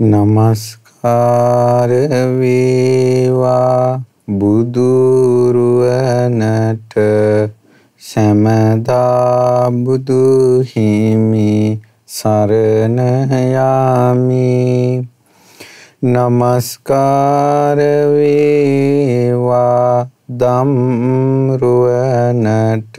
නමස්කාර වේවා බුදුරුවනට සමදා බුදු හිමි සරණ යාමි නමස්කාර වේවා ධම්රුවනට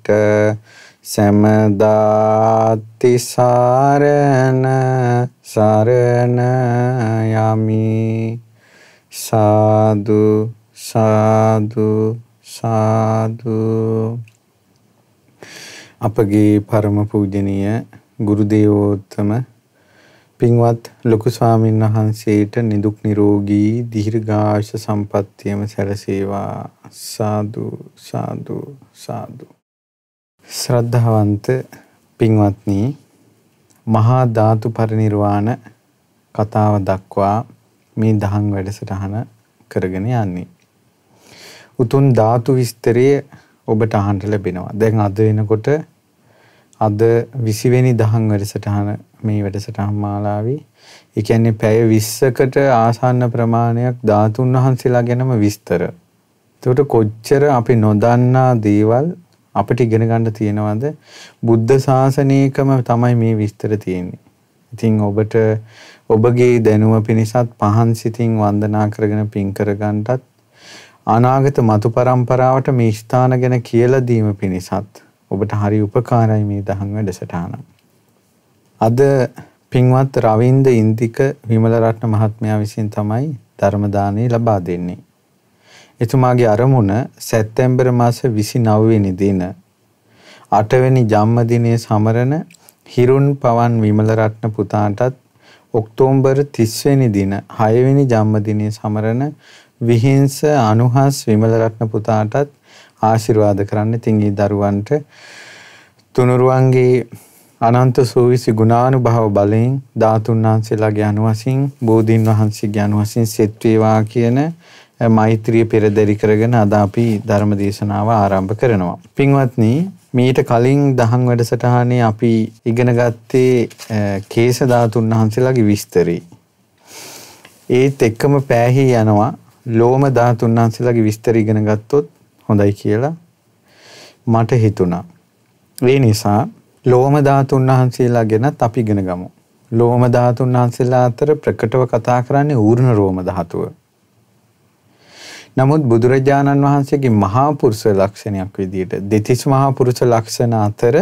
සිත සමදාති සරණ සරණ යමි සාදු සාදු සාදු අපගේ පරම පූජනීය ගුරු දේවෝත්තම පින්වත් ලොකු ස්වාමීන් වහන්සේට නිදුක් නිරෝගී දීර්ඝායුෂ සම්පන්නියම සැලසේවා සාදු සාදු සාදු ශ්‍රද්ධාවන්ත පින්වත්නි මහා ධාතු පරිනිර්වාණ කතාව දක්වා මේ දහම් වැඩසටහන කරගෙන යන්නේ. උතුම් ධාතු විස්තරය ඔබට අහන්න ලැබෙනවා. දැන් අද වෙනකොට අද 20 වෙනි දහම් වැඩසටහන මේ වැඩසටහන් මාලාවේ ඒ කියන්නේ පැය 20කට ආසන්න ප්‍රමාණයක් ධාතුන් වහන්සේලා ගැනම විස්තර. ඒකට කොච්චර අපි නොදන්නා දේවල් අපිට ඉගෙන ගන්න තියෙනවද බුද්ධ ශාසනයකම තමයි මේ විස්තර තියෙන්නේ. ඉතින් ඔබට ඔබගේ දැනුම පිණිසත් පහන් සිතින් වන්දනා කරගෙන පින් කරගන්නටත් අනාගත මතු પરම්පරාවට මේ ස්ථාන ගැන කියලා දීම පිණිසත් ඔබට හරි උපකාරයි මේ දහම් වැඩසටහන. අද පින්වත් රවින්ද ඉන්දික විමලරත්න මහත්මයා විසින් තමයි ධර්ම දානය ලබා දෙන්නේ. එතුමාගේ අරමුණ සැප්තැම්බර් මාස 29 වෙනි දින 8 වෙනි ජන්මදිනයේ සමරන හිරුන් පවන් විමලරත්න පුතාටත් ඔක්තෝබර් 30 වෙනි දින 6 වෙනි ජන්මදිනයේ සමරන විහිංස අනුහස් විමලරත්න පුතාටත් ආශිර්වාද කරන්න ඉතින් ඒ දරුවන්ට තුනුරුවන්ගේ අනන්ත සූවිසි ගුණානුභව බලයෙන් ධාතුන් වහන්සේලාගේ අනුවසින් බෝධීන් වහන්සේගේ අනුවසින් සෙත් වේවා කියන මෛත්‍රිය පෙරදරි කරගෙන අද අපි ධර්ම දේශනාව ආරම්භ කරනවා. පින්වත්නි මීට කලින් දහම් වැඩසටහනේ අපි ඉගෙන ගත්තේ කේස ධාතුන් වහන්සේලාගේ විස්තරي. ඒත් එක්කම පෑහි යනවා ලෝම ධාතුන් වහන්සේලාගේ විස්තර ඉගෙන ගත්තොත් හොඳයි කියලා මට හිතුණා. ඒ නිසා ලෝම ධාතුන් වහන්සේලා ගැනත් අපි ඉගෙන ගමු. ලෝම ධාතුන් වහන්සේලා අතර ප්‍රකටව කතා කරන්නේ ඌර්ණ රෝම ධාතුව. නමුත් බුදුරජාණන් වහන්සේගේ මහා පුරුෂ ලක්ෂණයක් විදිහට දෙතිස් මහා පුරුෂ ලක්ෂණ අතර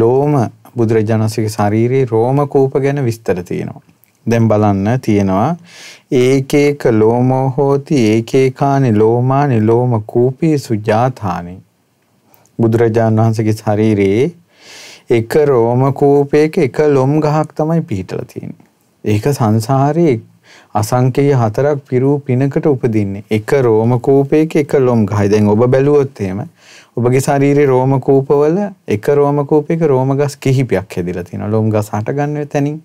ලෝම බුදුරජාණන්සේගේ ශාරීරියේ රෝම කූප ගැන විස්තර තියෙනවා. දැන් බලන්න තියෙනවා ඒකේක ලෝමෝ හෝති ඒකේකානි ලෝමානි ලෝම කූපී සුජාතානි බුදුරජාණන් වහන්සේගේ ශරීරයේ එක රෝම කූපයක එක ලොම් ගහක් තමයි පිහිටලා තියෙන්නේ. ඒක සංසාරේ අසංකේය හතරක් පිරූ පිනකට උපදින්නේ. එක රෝම කූපයක එක ලොම් ගහයි. දැන් ඔබ බැලුවොත් එහෙම ඔබගේ ශරීරයේ රෝම කූපවල එක රෝම කූපයක රෝම ගස් කිහිපයක් හැදිලා තියෙනවා. ලොම් ගස් හටගන්නේ තැනින්.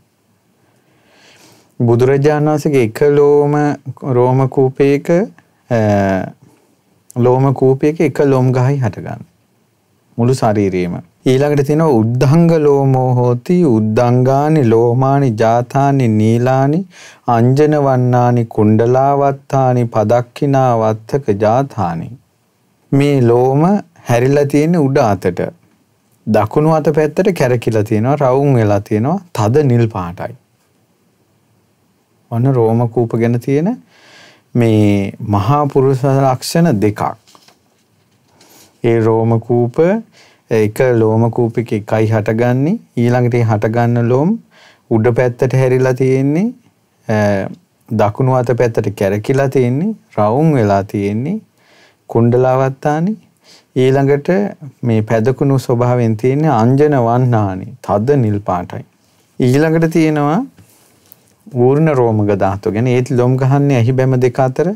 බුදුරජාණන් වහන්සේගේ එක ලෝම රෝම කූපයක ලෝම කූපයක එක ලොම් ගහයි හටගන්නේ. මුළු ශරීරයේම ඊළඟට තියෙනවා උද්ධංග ලෝමෝ හෝති උද්ධංගානි ලෝමානි ජාතානි නීලානි අංජන වන්නානි කුණ්ඩලාවත්තානි පදක්ඛිනා වත්තක ජාතානි මේ ලෝම හැරිලා තියෙන උඩ අතට දකුණු අත පැත්තට කැරකිලා තියෙනවා රවුම් වෙලා තියෙනවා තද නිල් පාටයි ඔන්න රෝම කූප ගැන තියෙන මේ මහා පුරුෂ ලක්ෂණ දෙකක් ඒ රෝම කූප එක ලෝම කූපික එකයි හටගන්නේ ඊළඟට හටගන්න ලෝම් උඩ පැත්තට හැරිලා තියෙන්නේ දකුණු අත පැත්තට කැරකිලා තියෙන්නේ රවුම් වෙලා තියෙන්නේ කුණ්ඩලාවත්තානි ඊළඟට මේ පැදකුණු ස්වභාවයෙන් තියෙන අංජන වන්නානි තද නිල් පාටයි ඊළඟට තියෙනවා ඌර්ණ රෝමක ධාතුව ගැන ඒත් ලොම් ගහන්නේ ඇහි බැම දෙක අතර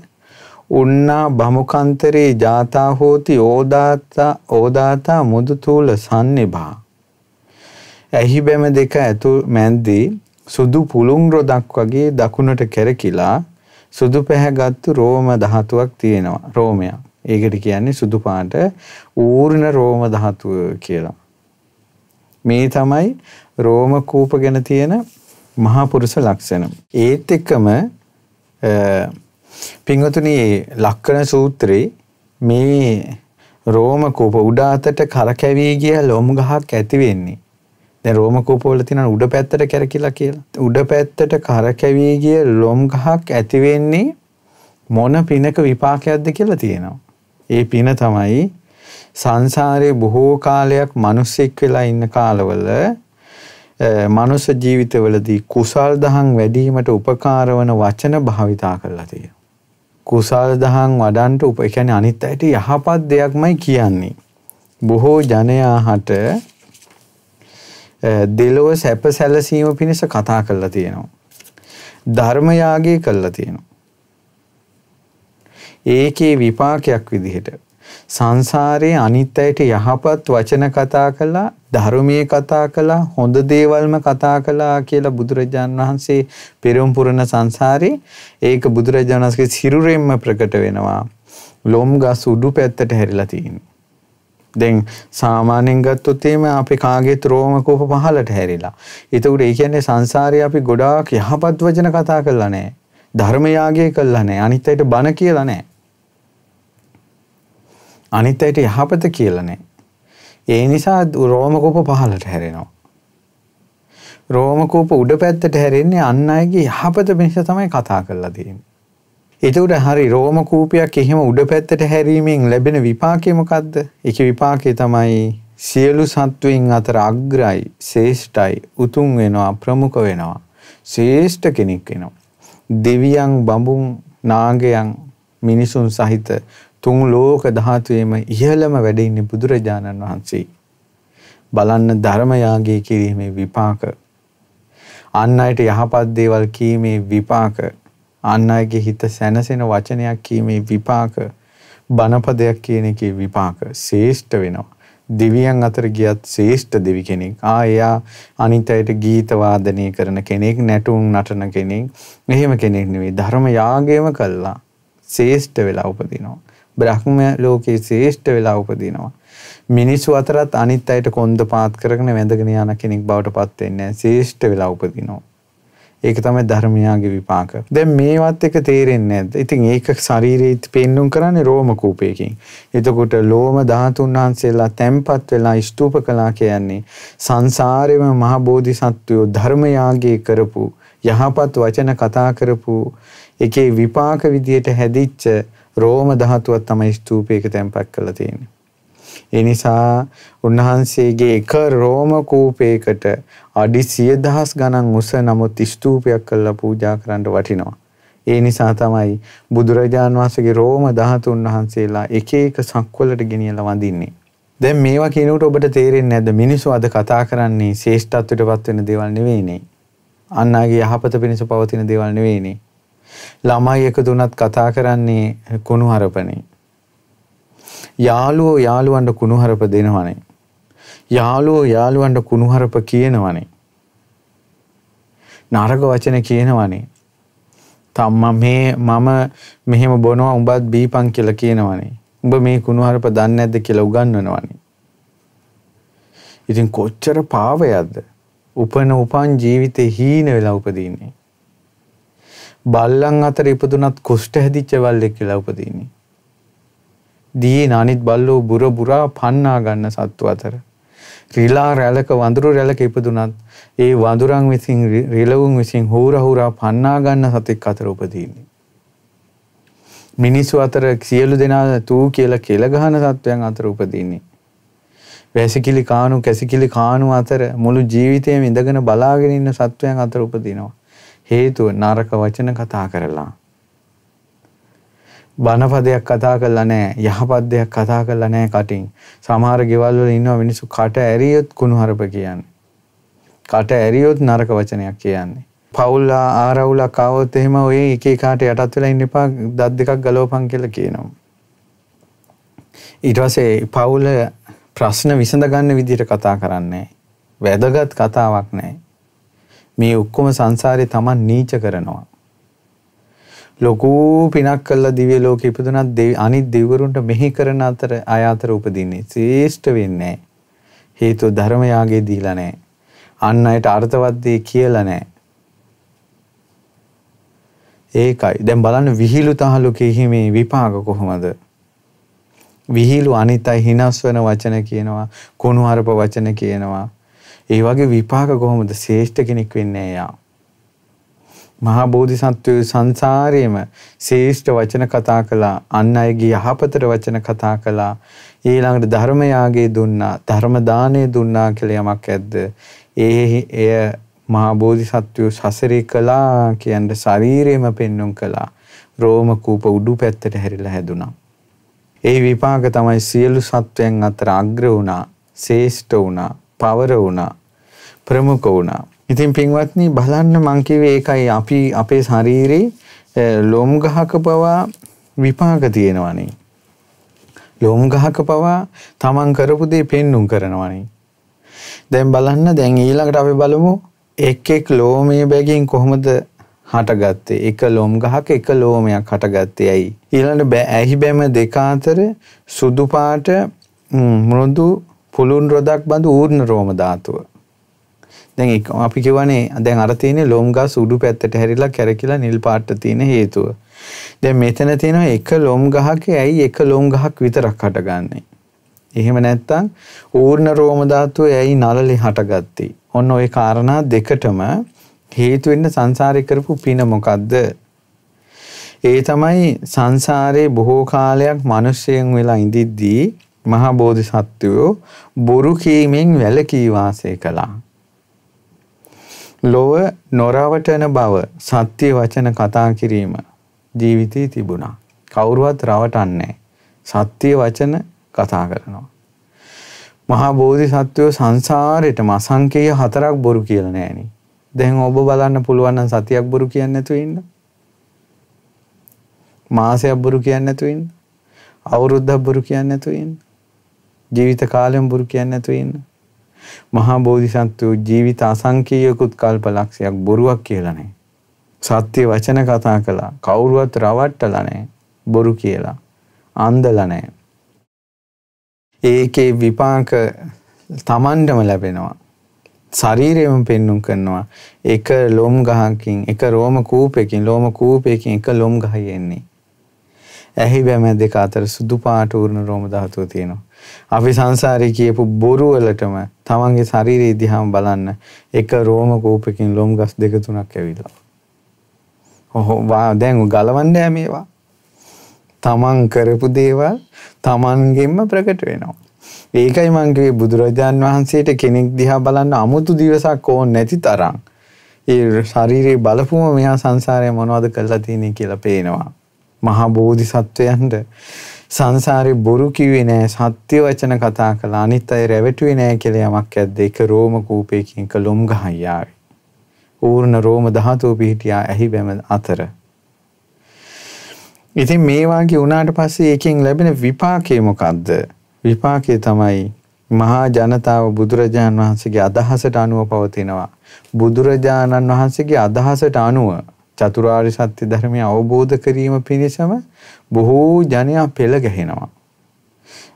උන්නා බමුකන්තරේ ජාතා හෝති ඕදාතා ඕදාතා මුදුතූල සන්නිභා ඇහි බැම දෙක ඇතු මැද්දී සුදු පුළුන් රොදක් වගේ දකුණට කැරකිලා සුදු පැහැගත්තු රෝම ධාතුවක් තියෙනවා රෝමයක් ඒකට කියන්නේ සුදු පාට ඌර්ණ රෝම ධාතුව කියලා. මේ තමයි රෝම කූප ගැන තියෙන මහා පුරුෂ ලක්ෂණ. ඒත් එක්කම පින්වතුනි ලක්කන සූත්‍රයේ මේ රෝම කූප උඩ අතට කරකැවී ගිය ලොමු ගහක් ඇති වෙන්නේ. දැන් රෝම කූප වල තියෙන උඩ පැත්තට කරකිලා කියලා. උඩ පැත්තට කරකැවී ගිය ලොම් ගහක් ඇති වෙන්නේ මොන පිනක විපාකයක්ද කියලා තියෙනවා. ඒ පින තමයි සංසාරයේ බොහෝ කාලයක් මිනිස්සෙක් වෙලා ඉන්න කාලවල මනුෂ්‍ය ජීවිතවලදී කුසල් දහම් වැඩිවීමට උපකාර වන වචන භාවිතා කරලා තියෙනවා. කුසල් දහම් වඩන්ට උප කියන්නේ අනිත් අයට යහපත් දෙයක්මයි කියන්නේ. බොහෝ ජනයාට දෙලොව සැප සැලසීම පිණිස කතා කරලා තියෙනවා. ධර්ම යාගය කරලා තියෙනවා. ඒකේ විපාකයක් විදිහට සංසාරයේ අනිත් අයට යහපත් වචන කතා කළා ධර්මයේ කතා කළා හොඳ දේවල්ම කතා කළා කියලා බුදුරජාන් වහන්සේ පෙරම් පුරන සංසාරේ ඒක බුදුරජාණන් වහන්සේගේ සිරුරෙන්ම ප්‍රකට වෙනවා ලොම් ගස් උඩු පැත්තට හැරිලා තියෙනවා දැන් සාමාන්‍යයෙන් ගත්තොත් එimhe අපි කාගේ ත්‍රෝම කෝප පහලට හැරිලා ඒතකොට ඒ කියන්නේ සංසාරේ අපි ගොඩාක් යහපත් වචන කතා කළා නැහැ ධර්මයාගය කළා නැහැ අනිත් අයට බන කියලා නැහැ අනිත් අයට යහපත කියලා නැහැ. ඒ නිසා රෝම කූප පහළට හැරෙනවා. රෝම කූප උඩ පැත්තට හැරෙන්නේ අන් අයගේ යහපත මිනිස තමයි කතා කරලා තියෙන්නේ. එතකොට හරි රෝම කූපයක් එහෙම උඩ පැත්තට හැරීමෙන් ලැබෙන විපාකය මොකද්ද? ඒකේ විපාකය තමයි සියලු සත්වයින් අතර අග්‍රයි, ශ්‍රේෂ්ඨයි, උතුම් වෙනවා, ප්‍රමුඛ වෙනවා. ශ්‍රේෂ්ඨ කෙනෙක් වෙනවා. දෙවියන්, බඹුන්, නාගයන්, මිනිසුන් සහිත තුන් ලෝක ධාතුවේම ඉහළම වැඩ ඉන්නේ බුදුරජාණන් වහන්සේ. බලන්න ධර්ම යාගයේ කිරීමේ විපාක. අන් අයට යහපත් දේවල් කීමේ විපාක. අන් අයගේ හිත සැනසෙන වචනයක් කීමේ විපාක. බණපදයක් කියන එකේ විපාක ශේෂ්ඨ වෙනවා. දෙවියන් අතර ගියත් ශේෂ්ඨ දෙවි කෙනෙක්. ආ එයා අනිත් අයට ගීත වාදනය කරන කෙනෙක්, නැටුම් නටන කෙනෙක්. මෙහෙම කෙනෙක් නෙවෙයි. ධර්ම යාගයම කළා. ශේෂ්ඨ වෙලා උපදිනවා. බ්‍රහ්ම ලෝකයේ ශ්‍රේෂ්ඨ වෙලා උපදිනවා. මිනිස්සු අතරත් අනිත් අයට කොන්ද පාත් කරගෙන වැඳගෙන යන කෙනෙක් බවට පත් වෙන්නේ නැහැ. ශ්‍රේෂ්ඨ වෙලා උපදිනවා. ඒක තමයි ධර්මයාගේ විපාක. දැන් මේවත් එක තේරෙන්නේ නැද්ද? ඉතින් ඒක ශරීරෙත් පෙන්නුම් කරන්නේ රෝම කූපයකින්. එතකොට ලෝම ධාතුන් වහන්සේලා තැම්පත් වෙලා ස්තූප කළා කියන්නේ සංසාරේම මහ බෝධිසත්වයෝ ධර්මයාගේ කරපු යහපත් වචන කතා කරපු එකේ විපාක විදියට හැදිච්ච රෝම ධාතුවක් තමයි ස්තූපයක තැන්පත් කරලා තියෙන්නේ. ඒ නිසා උන්වහන්සේගේ එක රෝම කූපයකට අඩි 10000 ගණන් උස නමුත් ස්තූපයක් කරලා පූජා කරන්න වටිනවා. ඒ නිසා තමයි බුදුරජාන් වහන්සේගේ රෝම ධාතුන් වහන්සේලා එක එක සංකවලට ගෙනියලා වඳින්නේ. දැන් මේවා කියනකොට ඔබට තේරෙන්නේ නැද්ද මිනිස්සු අද කතා කරන්නේ ශේෂ්ඨත්වයටපත් වෙන දේවල් නෙවෙයිනේ. අන්නාගේ යහපත පිණිස පවතින දේවල් නෙවෙයිනේ. ළමයි එකතු වුණත් කතා කරන්නේ කුණුහරපනේ. යාළුවෝ යාළුවන්ට කුණුහරප දෙනවනේ. යාළුවෝ යාළුවන්ට කුණුහරප කියනවනේ. නරක වචන කියනවනේ. තම්මා මේ මම මෙහෙම බොනවා උඹත් බීපන් කියලා කියනවනේ. උඹ මේ කුණුහරප දන්නේ නැද්ද කියලා උගන්වනවනේ. ඉතින් කොච්චර පාවයක්ද? උපන උපන් ජීවිතේ හීන වෙලා උපදීන්නේ. බල්ලන් අතර ඉපදුනත් කොෂ්ට හැදිච්ච බල්ලෙක් කියලා උපදීන්නේ. දීන අනිත් බල්ලෝ බුර බුරා පන්නා ගන්න සත්තු අතර. රිලා රැලක වඳුරු රැලක ඉපදුනත් ඒ වඳුරන් විසින් රිලවුන් විසින් හූරා හූරා පන්නා ගන්න සතෙක් අතර උපදීන්නේ. මිනිස්සු අතර සියලු දෙනා තූ කියලා කෙල ගහන සත්වයන් අතර උපදීන්නේ. වැසිකිලි කානු කැසිකිලි කානු අතර මුළු ජීවිතයම ඉඳගෙන බලාගෙන ඉන්න සත්වයන් අතර උපදිනවා. හේතුව නරක වචන කතා කරලා. බනපදයක් කතා කරලා නැහැ, යහපත් දෙයක් කතා කරලා නැහැ කටින්. සමහර ගෙවල් වල ඉන්න මිනිස්සු කට ඇරියොත් කුණුහරුප කියන්නේ. කට ඇරියොත් නරක වචනයක් කියන්නේ. පවුල් ආරවුලක් ආවොත් එහෙම ඔය එක එකාට යටත් වෙලා ඉන්න එපා දත් දෙකක් ගලවපන් කියලා කියනවා. ඊට පස්සේ පවුල ප්‍රශ්න විසඳ ගන්න විදිහට කතා කරන්නේ වැදගත් කතාවක් නැහැ. මේ ඔක්කොම සංසාරේ Taman නීච කරනවා. ලොකු පිනක් කළා දිව්‍ය ලෝකෙ ඉපදුනත් අනිත් දෙවිවරුන්ට මෙහි කරන අතර අය අතර උපදින්නේ ශ්‍රේෂ්ඨ වෙන්නේ හේතු ධර්ම යාගේ දීලා නැහැ. අන් අයට අර්ථවත් දේ කියලා නැහැ. ඒකයි. දැන් බලන්න විහිළු තහලුකේ හිමේ විපාක කොහොමද? විහිළු අනිත් අය හිනස් වෙන වචන කියනවා, කුණු හරප වචන කියනවා. ඒ වගේ විපාක කොහොමද ශ්‍රේෂ්ඨ කෙනෙක් වෙන්නේ යා. මහා බෝධිසත්වයෝ සංසාරයේම ශ්‍රේෂ්ඨ වචන කතා කළා අන් අයගේ යහපතට වචන කතා කළා ඊළඟට ධර්ම යාගේ දුන්නා ධර්ම දානේ දුන්නා කියලා යමක් ඇද්ද ඒ එය මහා බෝධිසත්වයෝ සසරේ කළා කියන්නේ ශරීරෙම පෙන්눔 කළා රෝම කූප උඩු පැත්තට හැරිලා හැදුනා ඒ විපාක තමයි සියලු සත්වයන් අතර අග්‍ර වුණා ශ්‍රේෂ්ඨ වුණා පවර වුණා ප්‍රමුඛ වුණා. ඉතින් පින්වත්නි බලන්න මං කිව්වේ ඒකයි අපි අපේ ශරීරේ ලෝම ගහක පවා විපාක තියෙනවනේ. ලෝම ගහක පවා තමන් කරපු දේ පෙන්눔 කරනවනේ. දැන් බලන්න දැන් ඊළඟට අපි බලමු එක් එක් ලෝමයේ බැගින් කොහොමද හටගත්තේ එක ලොම් ගහක එක ලෝමයක් හටගත්තේ ඇයි ඊළඟට ඇහි බැම දෙක අතර සුදු පාට මෘදු පුළුන් රොදක් බඳු ඌර්ණ රෝම ධාතුව දැන් ඒක අපි කියවනේ දැන් අර තියෙන්නේ ලෝම් ගස් උඩු පැත්තට හැරිලා කැරකිලා නිල් පාට තියෙන හේතුව. දැන් මෙතන තියෙනවා එක ලෝම් ගහක ඇයි එක ලෝම් ගහක් විතරක් හටගන්නේ. එහෙම නැත්තම් ඌර්ණ රෝම ධාතුව ඇයි නලලේ හටගත්තේ. ඔන්න ওই කාරණා දෙකටම හේතු වෙන්න සංසාරේ කරපු පින මොකද්ද? ඒ තමයි සංසාරේ බොහෝ කාලයක් මිනිසෙන් වෙලා ඉඳිද්දී මහා බෝධිසත්වයෝ බොරු කීමෙන් වැළකී වාසය කළා. ලොව නොරවටන බව සත්‍ය වචන කතා කිරීම ජීවිතේ තිබුණා. කවුරුවත් රවටන්නේ සත්‍ය වචන කතා කරනවා. මහා බෝධිසත්වෝ සංසාරේටම අසංකේය හතරක් බොරු කියලා නෑනේ. දැන් ඔබ බලන්න පුළුවන් නම් සතියක් බොරු කියන්නේ නැතුව ඉන්න. මාසයක් බොරු කියන්නේ නැතුව ඉන්න. අවුරුද්දක් බොරු කියන්නේ නැතුව ඉන්න. ජීවිත කාලෙම බොරු කියන්නේ නැතුව ඉන්න. මහා බෝධිසත්වෝ ජීවිත අසංකීයකුත් කල්පලක්ෂයක් බොරුවක් කියලා නැහැ. සත්‍ය වචන කතා කළා. කවුරුවත් රවට්ටලා නැහැ. බොරු කියලා. අන්දලා නැහැ. ඒකේ විපාක Tamandම ලැබෙනවා. ශරීරයෙන් පෙන්නුම් කරනවා. එක ලොම් ගහකින්, එක රෝම කූපයකින්, ලෝම කූපයකින් එක ලොම් ගහයි එන්නේ. ඇහි බැම දෙක අතර සුදු පාට ඌරණ රෝම ධාතුව තියෙනවා. අපි සංසාරේ කියපු බොරු වලටම තමන්ගේ ශරීරය දිහාම බලන්න එක රෝම කූපකින් ලොම් ගස් දෙක තුනක් ඇවිල්ලා. ඔහො දැන් ගලවන්න මේවා. තමන් කරපු දේවල් තමන්ගෙන්ම ප්‍රකට වෙනවා. ඒකයි මංගේ බුදුරජාන් වහන්සේට කෙනෙක් දිහා බලන්න අමුතු දිවසක් ඕන නැති තරම්. ඒ ශරීරයේ බලපුම මෙහා සංසාරය මොනවද කරලා තියෙන්නේ කියලා පේනවා. මහා බෝධිසත්වයන්ට සංසාරේ බොරු කිව්වේ නෑ සත්‍ය වචන කතා කළා අනිත් අය රැවටුවේ නෑ කියලා යමක් ඇද්ද ඒක රෝම කූපයකින් කොළොම් ගහන් යාවේ ඌර්ණ රෝම ධාතුව පිහිටියා ඇහි බැම අතර ඉතින් මේ වාගේ වුණාට පස්සේ එකෙන් ලැබෙන විපාකය මොකද්ද විපාකය තමයි මහා ජනතාව බුදුරජාණන් වහන්සේගේ අදහසට අනුව පවතිනවා බුදුරජාණන් වහන්සේගේ අදහසට අනුව චතුරාර්ය සත්‍ය ධර්මය අවබෝධ කිරීම පිණිසම බොහෝ ජනයා පෙළ ගැහෙනවා.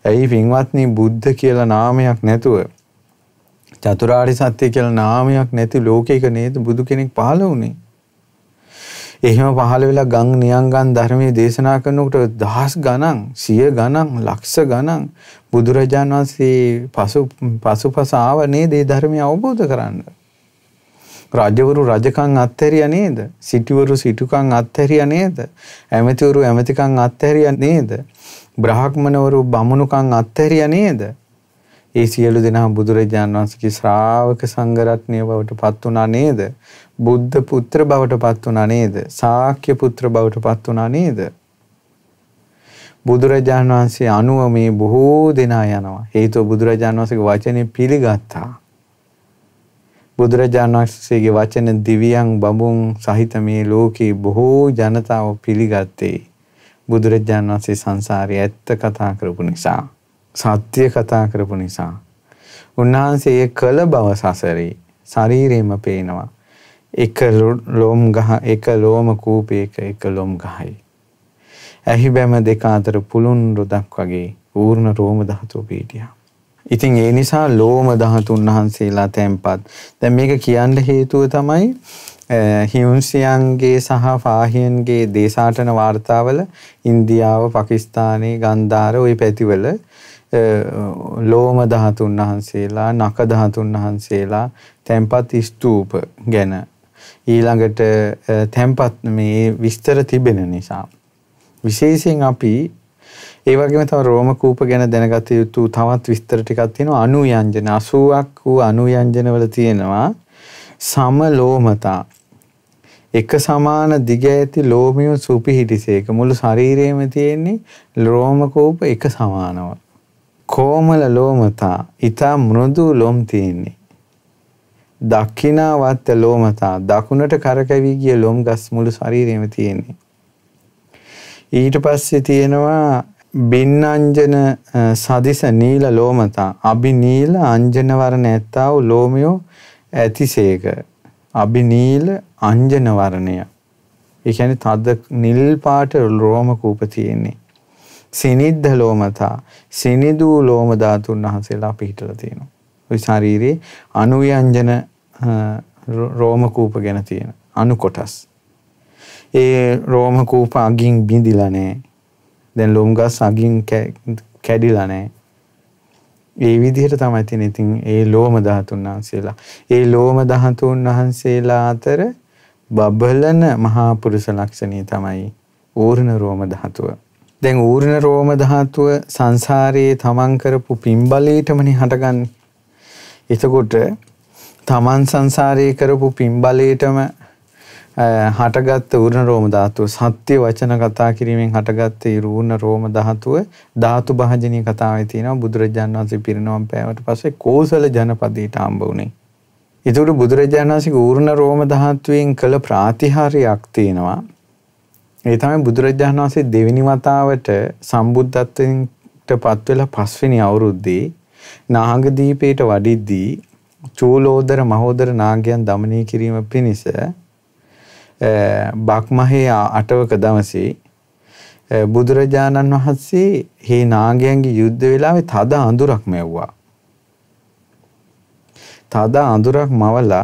ඇයි පින්වත්නි බුද්ධ කියලා නාමයක් නැතුව චතුරාර්ය සත්‍ය කියලා නාමයක් නැති ලෝකයක නේද බුදු කෙනෙක් පහළ වුණේ. එහෙම පහළ වෙලා ගං නියංගන් ධර්මයේ දේශනා කරනකොට දහස් ගණන්, සිය ගණන්, ලක්ෂ ගණන් බුදුරජාණන් වහන්සේ පසු පසුපස ආව නේද මේ ධර්මය අවබෝධ කරන්නේ. රජවරු රජකම් අත්හැරියා නේද? සිටුවරු සිටුකම් අත්හැරියා නේද? ඇමතිවරු ඇමතිකම් අත්හැරියා නේද? බ්‍රාහ්මණවරු බමුණුකම් අත්හැරියා නේද? ඒ සියලු දෙනා බුදුරජාණන් වහන්සේගේ ශ්‍රාවක සංඝරත්නය බවට පත් වුණා නේද? බුද්ධ පුත්‍ර බවට පත් වුණා නේද? ශාක්‍ය පුත්‍ර බවට පත් වුණා නේද? බුදුරජාණන් වහන්සේ අනුව මේ බොහෝ දෙනා යනවා. හේතුව බුදුරජාණන් වහන්සේගේ වචනේ පිළිගත්තා. බුදුරජාණන් වහන්සේගේ වචන දිවියන් බඹුන් සහිත මේ ලෝකේ බොහෝ ජනතාව පිළිගත්තේ බුදුරජාණන් වහන්සේ සංසාරයේ ඇත්ත කතා කරපු නිසා සත්‍ය කතා කරපු නිසා උන්වහන්සේ ඒ කළ බව සසරේ ශරීරෙම පේනවා එක ලෝම් ගහ එක ලෝම කූපයක එක ලොම් ගහයි ඇහි බැම දෙක අතර පුළුන් රොදක් වගේ ඌර්ණ රෝම ධාතුව පිටියා ඉතින් ඒ නිසා ලෝම දහතුන් වහන්සේලා තැන්පත්. දැන් මේක කියන්න හේතුව තමයි හියුන්සියන්ගේ සහ ෆාහියන්ගේ දේශාටන වාර්තාවල ඉන්දියාව, පාකිස්තානයේ ගන්ධාර ওই පැතිවල ලෝම දහතුන් වහන්සේලා, නක දහතුන් වහන්සේලා තැන්පත් ස්තූප ගැන ඊළඟට තැන්පත් මේ විස්තර තිබෙන නිසා විශේෂයෙන් අපි ඒ වගේම තව රෝම කූප ගැන දැනගත යුතු තවත් විස්තර ටිකක් තියෙනවා අනුයන්ජන 80ක් වූ අනුයන්ජන වල තියෙනවා සමලෝමතා එක සමාන දිග ඇති ලෝමියු සුපිහිටිසේක මුළු ශරීරයේම තියෙන්නේ ලෝම කූප එක සමානව. කෝමල ලෝමතා ඊතා මෘදු ලොම් තියෙන්නේ. දක්ෂිනාවත් ලෝමතා දකුණට කරකැවි ගිය ලොම් ගස් මුළු ශරීරයේම තියෙන්නේ. ඊට පස්සේ තියෙනවා බින්නංජන සදිස නීල ලෝමතා අබිනීල අංජනවරණ ඇත්තා වූ ලෝමියෝ ඇතිසේක අබිනීල අංජනවරණය ඒ කියන්නේ තද නිල් පාට රෝම කූප තියෙන්නේ සිනිද්ධ ලෝමතා සිනිදු ලෝම ධාතුන් වහන්සේලා පිහිටලා තියෙනවා ওই ශරීරේ අනුයංජන රෝම කූප ගැන තියෙන අනු කොටස් ඒ රෝම කූප අගින් බිඳිලා නැහැ දැන් ලෝම් ගස් අගින් කැඩිලා නැහැ. ඒ විදිහට තමයි තියෙන. ඉතින් ඒ ලෝම ධාතුන් වහන්සේලා. ඒ ලෝම ධාතුන් වහන්සේලා අතර බබලන මහා පුරුෂ ලක්ෂණය තමයි ඌර්ණ රෝම ධාතුව. දැන් ඌර්ණ රෝම ධාතුව සංසාරයේ තමන් කරපු පින්බලයටමනේ හටගන්නේ. එතකොට තමන් සංසාරයේ කරපු පින්බලයටම හටගත් ඌර්ණ රෝම ධාතුව සත්‍ය වචන කතා කිරීමෙන් හටගත් ඒ ඌර්ණ රෝම ධාතුව ධාතු භාජනීය කතාවේ තියෙනවා බුදුරජාණන් වහන්සේ පිරිනවම් පෑවට පස්සේ කෝසල ජනපදයට හම්බ වුණේ. ඒතකොට බුදුරජාණන් වහන්සේ ඌර්ණ රෝම ධාතුවෙන් කළ ප්‍රාතිහාර්යයක් තියෙනවා. ඒ තමයි බුදුරජාණන් වහන්සේ දෙවෙනි වතාවට සම්බුද්ධත්වයට පත් වෙලා පස්වෙනි අවුරුද්දේ නාගදීපයට වඩිද්දී චූලෝදර මහෝදර නාගයන් দমনය කිරීම පිණිස බක්මහේ අටවක දවසේ බුදුරජාණන් වහන්සේ හේ නාගයන්ගේ යුද්ධ වෙලාවේ තද අඳුරක් මැව්වා. තද අඳුරක් මවලා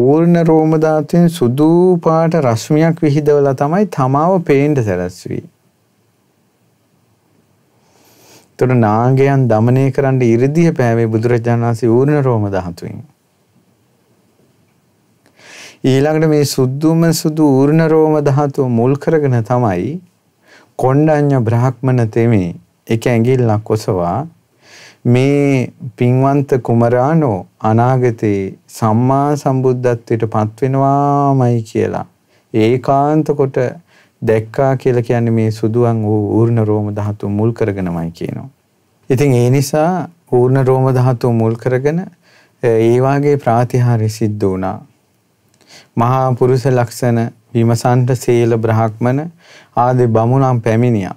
ඌර්ණ රෝම ධාතුවෙන් සුදු පාට රශ්මියක් විහිදවලා තමයි තමාව පේන්න සැලැස්වී. තුන නාගයන් দমনය කරන්න 이르දිය පෑවේ බුදුරජාණන් වහන්සේ ඌර්ණ රෝම ධාතුවෙන්. ඊළඟට මේ සුද්ධුම සුදු ඌර්ණ රෝම ධාතුව මුල් කරගෙන තමයි කොණ්ඩඤ්ඤ බ්‍රහ්මණ තෙමේ එක ඇඟිල්ලක් ඔසවා මේ පින්වන්ත කුමරානෝ අනාගතේ සම්මා සම්බුද්ධත්වයට පත් වෙනවාමයි කියලා ඒකාන්ත කොට දැක්කා කියලා කියන්නේ මේ සුදුවන් වූ ඌර්ණ රෝම ධාතුව මුල් කරගෙනමයි කියනවා. ඉතින් ඒ නිසා ඌර්ණ රෝම ධාතුව මුල් කරගෙන ඒ වාගේ ප්‍රාතිහාර්ය සිද්ධ වුණා. මහා පුරුෂ ලක්ෂණ විමසන්ට සීල බ්‍රහ්මන ආදී බමුණන් පැමිණියා.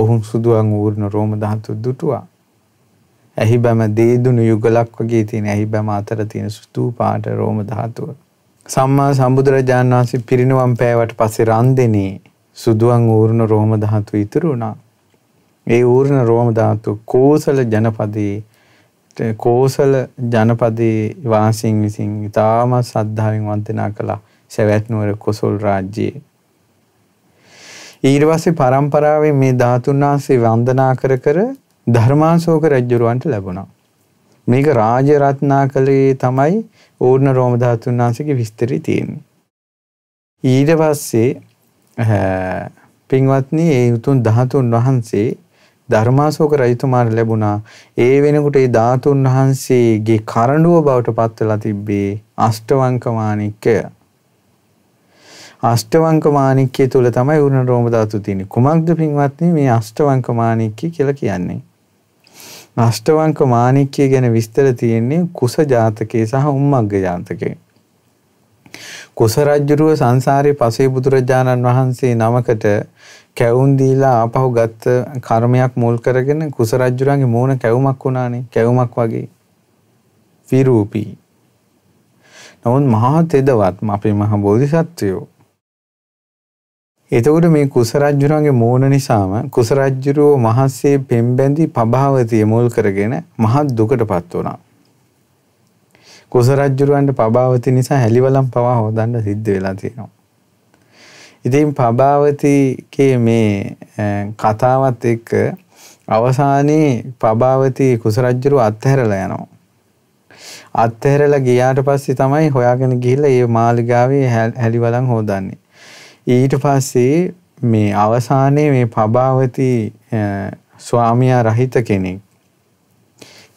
ඔවුන් සුදුවන් ඌර්ණ රෝම ධාතු දුටුවා. ඇහි බැම දේදුණු යුගලක් වගේ තියෙන ඇහි බැම අතර තියෙන සුතු පාට රෝම ධාතුව. සම්මා සම්බුදුරජාණන් වහන්සේ පිරිනුවම් පෑවට පස්සේ රන්දෙනේ සුදුවන් ඌර්ණ රෝම ධාතු ඉතුරු වුණා. ඒ ඌර්ණ රෝම ධාතු කෝසල ජනපදයේ කෝසල ජනපදයේ වාසීන් විසින් ඉතාම සද්ධාවෙන් වන්දනා කළා සැවැත් නුවර කොසල් රාජ්‍යයේ. ඊට පස්සේ પરම්පරාවේ මේ ධාතුන් වහන්සේ වන්දනා කර කර ධර්මාශෝක රජුරවන්ට ලැබුණා. මේක රාජ රත්නාකලේ තමයි ඕර්ණ රෝම ධාතුන් වහන්සේගේ විස්තරي තියෙන්නේ. ඊට පස්සේ පින්වත්නි ඒ උතුම් ධාතුන් වහන්සේ ධර්මාශෝක රජතුමාට ලැබුණා. ඒ වෙනකොට ඒ ධාතුන් වහන්සේගේ කරඬුව බවට පත් වෙලා තිබ්බේ අෂ්ටවංක මාණික්කය. අෂ්ටවංක මාණික්කය තුල තමයි උරුණ රෝම ධාතු තියෙන්නේ. කුමක්ද පින්වත්නි මේ අෂ්ටවංක මාණික්කය කියලා කියන්නේ? අෂ්ටවංක මාණික්කය ගැන විස්තර තියෙන්නේ කුස ජාතකයේ සහ උම්මග්ග ජාතකයේ. කුස රජුරුව සංසාරේ පසේ බුදුරජාණන් වහන්සේ නමකට කැවුම් දීලා ආපහු ගත්ත කර්මයක් මුල් කරගෙන කුස රජුරන්ගේ මූණ කැවුමක් වුණානේ කැවුමක් වගේ විරූපී නමුත් මහා තෙදවත් අපේ මහා බෝධිසත්වයෝ. එතකොට මේ කුසරජ්ජුරුවන්ගේ මෝන නිසාම කුසරජ්ජුරුවෝ මහස්සේ පෙම්බැඳි පභාවතිය මුල් කරගෙන මහත් දුකටපත් වුණා. කුසරජ්ජුරුවන්ට පභාවති නිසා හැලිවලම් පවා හොදන්න සිද්ධ වෙලා තියෙනවා. ඉතින් පබාවතිගේ මේ කතාවත් එක්ක අවසානයේ පබාවති කුසරජ්ජරුව අත්හැරලා යනවා. අත්හැරලා ගියාට පස්සේ තමයි හොයාගෙන ගිහිල්ලා ඒ මාලිගාවේ හැලිවලන් හොදන්නේ. ඊට පස්සේ මේ අවසානයේ මේ පබාවති ස්වාමියා රහිත කෙනෙක්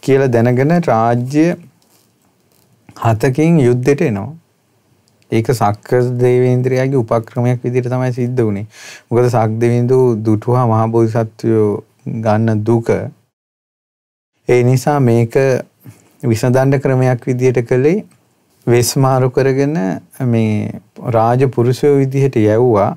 කියලා දැනගෙන රාජ්‍ය හතකින් යුද්ධෙට එනවා. ඒක සක්ක දේවේන්ද්‍රයාගේ උපක්‍රමයක් විදිහට තමයි සිද්ධ වුනේ. මොකද සක් දෙවිඳු දුටුවා මහ බෝධිසත්වයෝ ගන්න දුක. ඒ නිසා මේක විසඳන්න ක්‍රමයක් විදිහට කළේ වෙස්මාරු කරගෙන මේ රාජපුරුෂයෝ විදිහට යැව්වා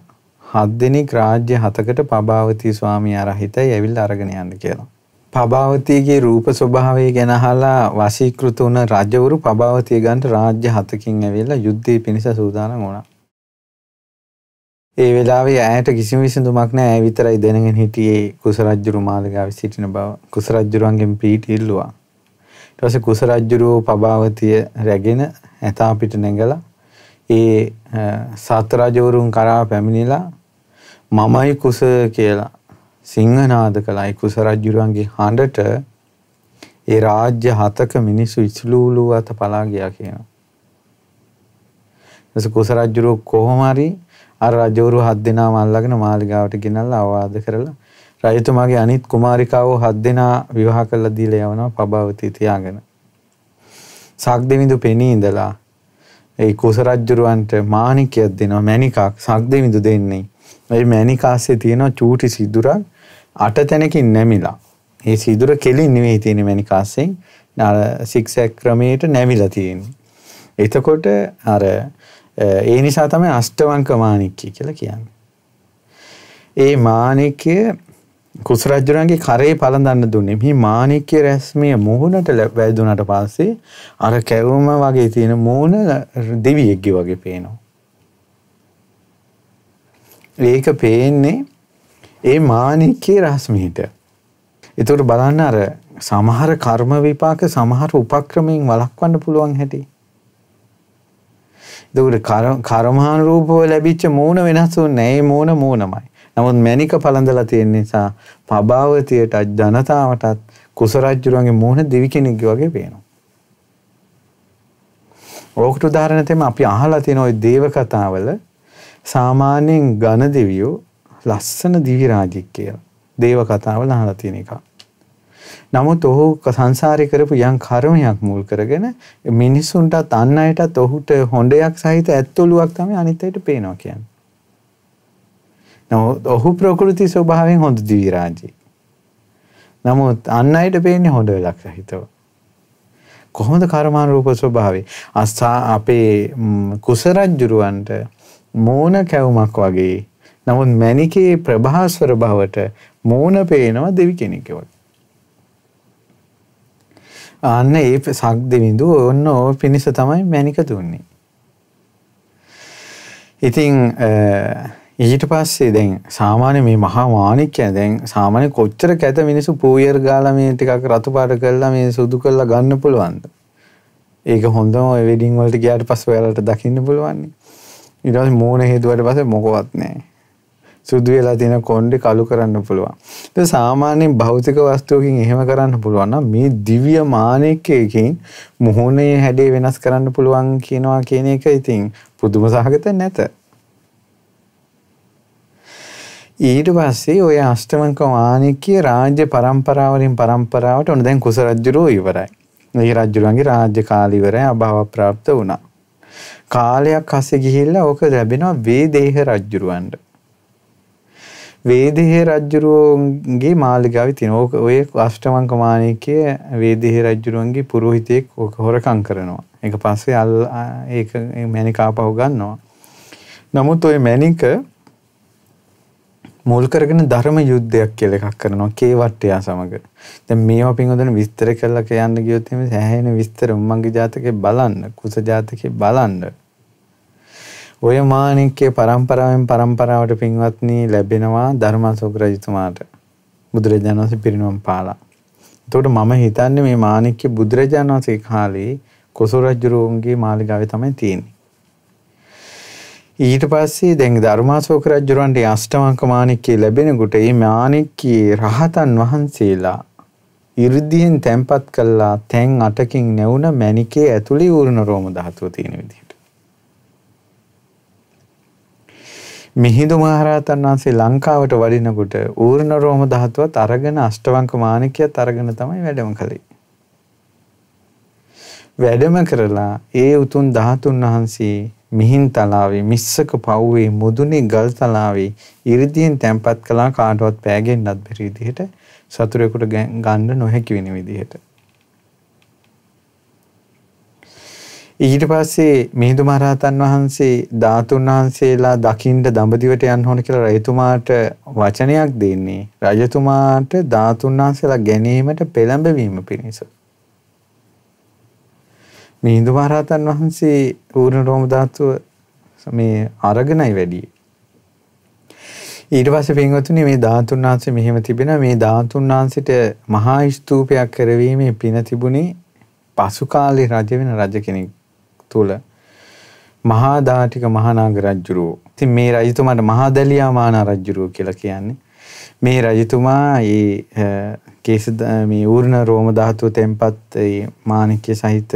හත් දෙනෙක් රාජ්‍ය හතකට පබාවති ස්වාමී අරහිතයි ඇවිල්ලා අරගෙන යන්න කියලා. පබාවතියගේ රූප ස්වභාවය ගැන අහලා වශීකృత වුණ රජවරු පබාවතිය ගන්ට රාජ්‍ය හතකින් ඇවිල්ලා යුද්ධය පිණිස සූදානම් වුණා. ඒ වෙලාවේ ඇයට කිසිම විසඳුමක් නැහැ. ඇය විතරයි දැනගෙන හිටියේ කුස රජුරු මාලිගාවේ සිටින බව. කුස රජුරුවන්ගෙන් පීටි ඉල්ලුවා. ඊට පස්සේ කුස රජුරුව පබාවතිය රැගෙන ඇතා පිට නැගලා ඒ සත් රජවරුන් කරා පැමිණිලා මමයි කුස කියලා සිංහනාද කළයි කුසරජ්ජුරුවන්ගේ හඬට ඒ රාජ්‍ය හතක මිනිස්සු ඉස්ලූලු අත පලා ගියා කියනවා. එස කුසරජ්ජුරුව කොහොම හරි අර රජවරු හත් දෙනාම අල්ලගෙන මාලිගාවට ගෙනල්ලා අවවාද කරලා රජතුමාගේ අනිත් කුමාරිකාවෝ හත් දෙනා විවාහ කරලා දීලා යවනවා පබාවතී තියාගෙන. සක්දෙවිඳු පෙනී ඉඳලා ඒ කුසරජ්ජුරුවන්ට මාණිකයක් දෙනවා මැණිකක් සක්දෙවිඳු දෙන්නේ. මේ මැණිකාසේ තියෙන චූටි සිදුරක් අට තැනකින් නැමිලා. ඒ සිදුර කෙලින් නෙවෙයි තියෙන මැනිකාස්සෙන් අර සික්සැක් ක්‍රමයට නැමිලා තියෙන්නේ. එතකොට අර ඒ නිසා තමයි අෂ්ටවංක මාණික්කය කියලා කියන්නේ. ඒ මාණික්කය කුසරජ්ජුරන්ගේ කරේ පළඳන්න දුන්නේ. මේ මාණික්‍ය රැස්මිය මූණට වැදුනට පස්සේ අර කැවුම වගේ තියෙන මූණ දෙවියෙක්ගේ වගේ පේනවා. ඒක පේන්නේ ඒ මානිකේ රහස්මිහිට. එතකොට බලන්න අර සමහර කර්ම විපාක සමහර උපක්‍රමයෙන් වළක්වන්න පුළුවන් හැටි. එතකොට කර්මාන රූපව ලැබිච්ච මූණ වෙනස් වුන්නේ ඒ මූණ මූණමයි. නමුත් මැනික පළඳලා තියෙන නිසා පබාවතියට ජනතාවටත් කුසරජ්ජුරුවන්ගේ මූණ දිවි කෙනෙක්ගේ වගේ පේනවා. ඕකට උදාහරණ තමයි අපි අහලා තියෙන ওই දේව කතාවල සාමාන්‍යයෙන් ඝන දෙවියෝ ලස්සන දිවි රාජෙක් කියලා. දේව කතාවල අහලා තියෙන එකක්. නමුත් ඔහු සංසාරේ කරපු යම් කර්මයක් මුල් කරගෙන මිනිසුන්ටත් අන් අයටත් ඔහුට හොඬයක් සහිත ඇත්තොලුවක් තමයි අනිත් අයට පේනවා කියන්නේ. නමුත් ඔහු ප්‍රകൃති ස්වභාවයෙන් හොඳ දිවි රාජෙක්. නමුත් අන් අයට පේන්නේ හොඬයක් සහිතව. කොහොමද කර්මානුරූප ස්වභාවය? අස්සා අපේ කුසරජ්ජුරුවන්ට මෝන කැවුමක් වගේ නමුත් මැණිකේ ප්‍රභාස්වර බවට මූණ පේනවා දෙවි කෙනෙක් වගේ. අන්න ඒ සක්දෙවිඳු ඔන්න ඕ පිණිස තමයි මැණික දුන්නේ. ඉතින් ඊට පස්සේ දැන් සාමාන්‍ය මේ මහා මාණික්කය දැන් සාමාන්‍ය කොච්චර කැත මිනිස්සු පූයර් ගාලා මේ ටිකක් රතු පාට කරලා මේ සුදු කරලා ගන්න පුළුවන්ද? ඒක හොඳම ඔය වෙඩින් වලට ගියාට පස්සේ ඔයාලට දකින්න පුළුවන්. ඊට පස්සේ මූණ හේදුවට පස්සේ මොකවත් නැහැ. සුදු වෙලා තියෙන කොණ්ඩේ කළු කරන්න පුළුවන්. ඒක සාමාන්‍යයෙන් භෞතික වස්තුවකින් එහෙම කරන්න පුළුවන් නම් මේ දිව්‍ය මාණිකයකින් මොහොනේ හැඩේ වෙනස් කරන්න පුළුවන් කියනවා කියන එක ඉතින් පුදුම සහගත නැත. ඊට පස්සේ ওই අෂ්ටමක මාණිකය රාජ්‍ය પરම්පරාවලින් પરම්පරාවට උන දැන් කුස රජුරෝ ඉවරයි. මේ රජුලන්ගේ රාජ්‍ය කාලය ඉවරයි අභාව ප්‍රාප්ත වුණා. කාලයක් අස්සේ ගිහිල්ලා ඕක ලැබෙනවා වේදේහ රජුරවන්ට. වේදේහ රජ්ජුරුවන්ගේ මාලිගාවේ තියෙන ඕක ඔය අෂ්ටමංක මාණිකයේ වේදේහ රජ්ජුරුවන්ගේ පුරোহিතෙක් ඕක හොරකම් කරනවා. ඒක පස්සේ අල් ඒක මැණික ආපහු ගන්නවා. නමුත් ওই මැණික මුල් කරගෙන ධර්ම යුද්ධයක් කියලා එකක් කරනවා කේවට්ටයා සමග. දැන් මේවා පින්වදන විස්තර කළා කියන්න ගියොත් එහෙම සෑහෙන විස්තර උම්මංගේ ජාතකේ බලන්න, කුස ජාතකේ බලන්න. ඔය මාණික්කේ પરම්පරාවෙන් પરම්පරාවට පින්වත්නි ලැබෙනවා ධර්මාශෝක රජතුමාට. බුදුරජාණන් වහන්සේ පිරිනොම් පාලා. එතකොට මම හිතන්නේ මේ මාණික්කේ බුදුරජාණන් වහන්සේ කාලේ කොසල් රජුරුවන්ගේ මාලිගාවේ තමයි තියෙන්නේ. ඊට පස්සේ දැන් ධර්මාශෝක රජුරන්ට අෂ්ටවංක මාණික්කය ලැබෙනකොට මේ මාණික්කයේ රහතන් වහන්සේලා 이르දීන් තැන්පත් කළා තැන් අටකින් නැවුන මණිකේ ඇතුළේ ඌරණ රෝම ධාතුව තියෙන විදිහ. මිහිඳු මහරහතන් වහන්සේ ලංකාවට වඩිනකොට ඌර්ණ රෝම ධාතුවත් අරගෙන අෂ්ටවංක මාණිකයත් අරගෙන තමයි වැඩම කළේ. වැඩම කරලා ඒ උතුම් ධාතුන් වහන්සේ මිහින්තලාවේ මිස්සක පව්වේ මුදුනේ ගල්තලාවේ 이르දීන් තැන්පත් කළා කාටවත් පෑගෙන්නත් බැරි විදිහට සතුරෙකුට ගන්න නොහැකි වෙන විදිහට. ඊට පස්සේ මිහිඳු මහරහතන් වහන්සේ ධාතුන් වහන්සේලා දකින්න දඹදිවට යන්න ඕන කියලා රජතුමාට වචනයක් දෙන්නේ. රජතුමාට ධාතුන් වහන්සේලා ගැනීමට පෙළඹවීම පිණිස. මිහිඳු මහරහතන් වහන්සේ ඌර්ණ රෝම ධාතුව මේ අරගෙනයි වැඩි. ඊට පස්සේ පින්වතුනි මේ ධාතුන් වහන්සේ මෙහෙම තිබෙන මේ ධාතුන් වහන්සේට මහා ස්තූපයක් කරවීමේ පින තිබුණේ පසු කාලේ රජ වෙන රජ කෙනෙක් තුල මහා දාඨික මහානාග රජුරෝ. ඉතින් මේ රජතුමාට මහා දලියා මහානා රජුරෝ කියලා කියන්නේ. මේ රජතුමා ඒ කේස මේ ඌර්ණ රෝම ධාතුව තෙම්පත් ඒ මාණික්‍ය සහිත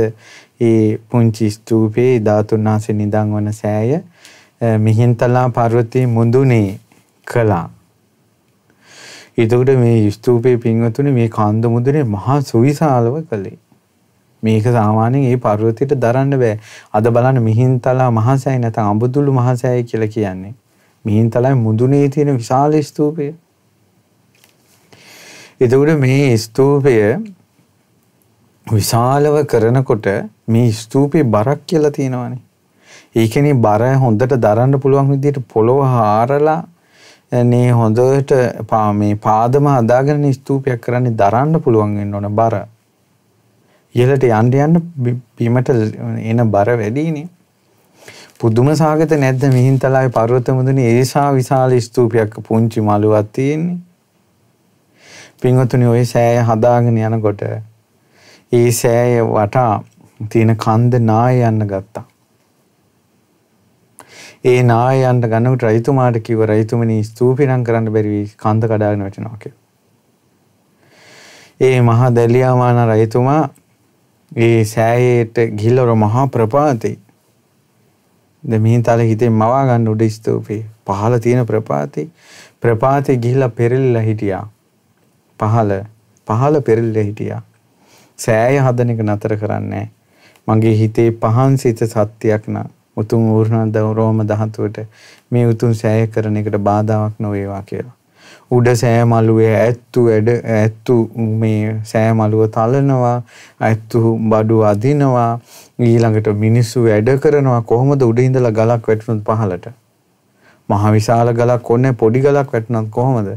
ඒ පුංචි ස්තූපේ ධාතුන් වහන්සේ නිදන් වන සෑය මිහින්තලා පර්වතයේ මුඳුනේ කළා. එතකොට මේ ස්තූපයේ පින්වතුනි මේ කන්ද මුදුනේ මහා සුවිශාලව කළේ. මේක සාමාන්‍යයෙන් ඒ පර්වතයට දරන්න බෑ. අද බලන්න මිහින්තලා මහසෑය නැත්නම් අඹදුළු මහසෑය කියලා කියන්නේ. මිහින්තලාවේ මුදුනේ තියෙන විශාල ස්තූපය. එතකොට මේ ස්තූපය විශාලව කරනකොට මේ ස්තූපේ බරක් කියලා තියෙනවානේ. ඒකනේ බර හොඳට දරන්න පුළුවන් විදිහට පොළව හාරලා මේ හොඳට මේ පාදම හදාගෙන ස්තූපයක් කරන්නේ දරන්න පුළුවන් වෙන්න ඕන බර. ඉහළට යන්න යන්න බිමට එන බර වැඩිනේ. පුදුම සාගත නැද්ද මිහින්තලාවේ පර්වත මුදුනේ ඒසා විශාල ස්තූපයක් පුංචි මළුවක් තියෙන්නේ. පින්වතුනි ওই සෑය හදාගෙන යනකොට ඒ සෑය වටා තියෙන කන්ද නාය යන්න ගත්තා. ඒ නාය යන්න ගන්නකොට රයිතුමාට කිව්ව රයිතුමනි ස්තූපිනම් කරන්න බැරි කන්ද කඩාගෙන වැටෙනවා කියලා. ඒ මහා දැලියාමාන රයිතුමා ඒ සෑයට ගිල්ලොර මහා ප්‍රපාතේ. ද මිහින්තල හිතේ මවා ගන්න උඩ ස්තූපේ පහළ තියෙන ප්‍රපාතේ ප්‍රපාතේ ගිහිල්ලා පෙරලිලා හිටියා. පහළ පහළ පෙරලිලා හිටියා. සෑය හදන එක නතර කරන්නේ මගේ හිතේ පහන් සිත සත්‍යයක් නා උතුම් ඌර්ණ දෞරෝම ධාතුවට මේ උතුම් සෑය කරන එකට බාධාවක් නොවේවා කියලා. උඩ සෑමලුවේ ඇත්තු ඇඩ ඇත්තු මේ සෑමලුව තලනවා ඇත්තු බඩු අදිනවා ඊළඟට මිනිස්සු වැඩ කරනවා කොහොමද උඩ ඉඳලා ගලක් වැටුනොත් පහලට මහ විශාල ගලක් ඔන්නේ පොඩි ගලක් වැටුනොත් කොහොමද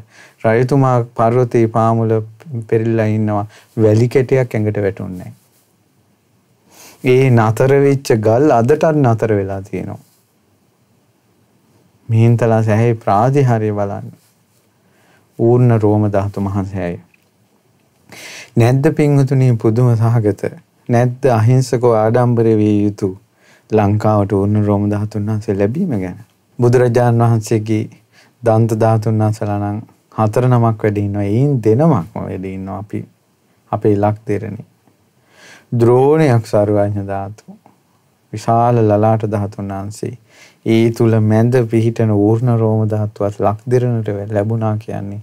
රජතුමා පර්වතේ පාමුල පෙරිලා ඉන්නවා වැලි කැටයක් ඇඟට වැටුන්නේ ඒ නතර වෙච්ච ගල් අදටත් නතර වෙලා තියෙනවා මිහින්තලා සැහේ ප්‍රාතිහාර්ය බලන්න ඌර්ණ රෝම ධාතු මහන්සයයි. නැද්ද පින්වතුනි පුදුම සහගත නැද්ද අහිංසකව ආඩම්බර විය යුතු ලංකාවට ඌර්ණ රෝම ධාතුන් වහන්සේ ලැබීම ගැන. බුදුරජාණන් වහන්සේගේ දන්ත ධාතුන් වහන්සලා නම් හතර නමක් වැඩ ඉන්නවා. ඒන් දෙනමක්ම වැඩ ඉන්නවා අපි අපේ ඉලක්ක දෙරණේ. ද්‍රෝණයක් සර්වඥ ධාතු විශාල ලලාට ධාතුන් වහන්සේ ඒ තුල මැද පිහිටන ඌර්ණ රෝම ධාතුවත් ලක්දිරණට ලැබුණා කියන්නේ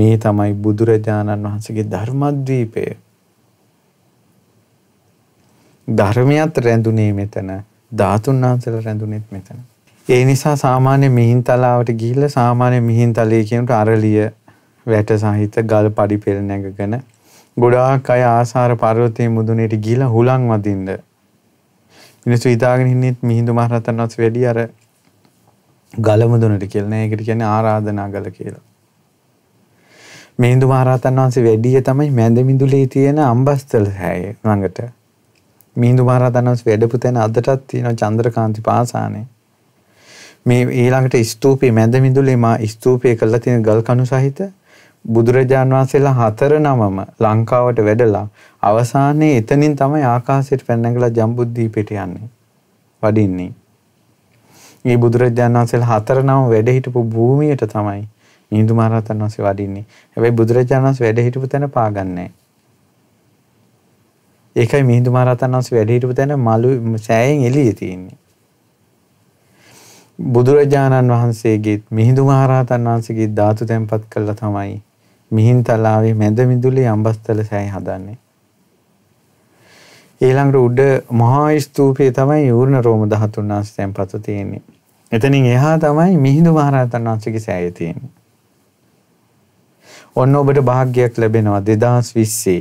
මේ තමයි බුදුරජාණන් වහන්සේගේ ධර්මද්වීපය. ධර්මයත් රැඳුනේ මෙතන, ධාතුන් වහන්සේලා රැඳුනේත් මෙතන. ඒ නිසා සාමාන්‍ය මිහින්තලාවට ගිහිල්ලා සාමාන්‍ය මිහින්තලයේ කියනට අරලිය වැට සහිත ගල් පඩි පෙළ නැගගෙන ගොඩාක් අය ආසාර පර්වතයේ මුදුනේට ගිහිල්ලා හුලං වදින්න මිනිස්සු හිතාගෙන ඉන්නෙත් මිහිඳු මහ රහතන් වහන්සේ වැඩි අර ගලමුදුනට කියලා නෑ ඒකට කියන්නේ ආරාධනා ගල කියලා. මිහිඳු මහරහතන් වහන්සේ වැඩිය තමයි මැදමිඳුලේ තියෙන අම්බස්තල හැය ළඟට. මිහිඳු මහරහතන් වහන්සේ වැඩපු තැන අදටත් තියෙන චන්ද්‍රකාන්ති පාසානේ. මේ ඊළඟට ස්තූපේ මැදමිඳුලේ මා ස්තූපය කළා තියෙන ගල් කණු සහිත බුදුරජාන් වහන්සේලා හතර නමම ලංකාවට වැඩලා අවසානයේ එතනින් තමයි ආකාශයට පැන නැගලා ජම්බුද්දීපයට යන්නේ. වඩින්නේ. මේ බුදුරජාණන් වහන්සේ හතර නම වැඩ හිටපු භූමියට තමයි මිහිඳු මහරහතන් වහන්සේ වඩින්නේ. හැබැයි බුදුරජාණන් වහන්සේ වැඩ හිටපු තැන පාගන්නේ ඒකයි මිහිඳු මහරහතන් වහන්සේ වැඩ හිටපු තැන මළු සෑයෙන් එළියේ තියෙන්නේ. බුදුරජාණන් වහන්සේගේ මිහිඳු මහරහතන් වහන්සේගේ ධාතු තැන්පත් කළා තමයි මිහින්තලාවේ මැද මිදුලේ අඹස්තල සෑය හදන්නේ. ඊළඟට උඩ මහා ස්තූපයේ තමයි ඌර්ණ රෝම ධාතුන් වහන්සේ තැන්පත් තියෙන්නේ. එතනින් එහා තමයි මිහිඳු මහරහතන් වහන්සේගේ සෑය තියෙන්නේ. ඔන්න ඔබට වාග්යක් ලැබෙනවා 2020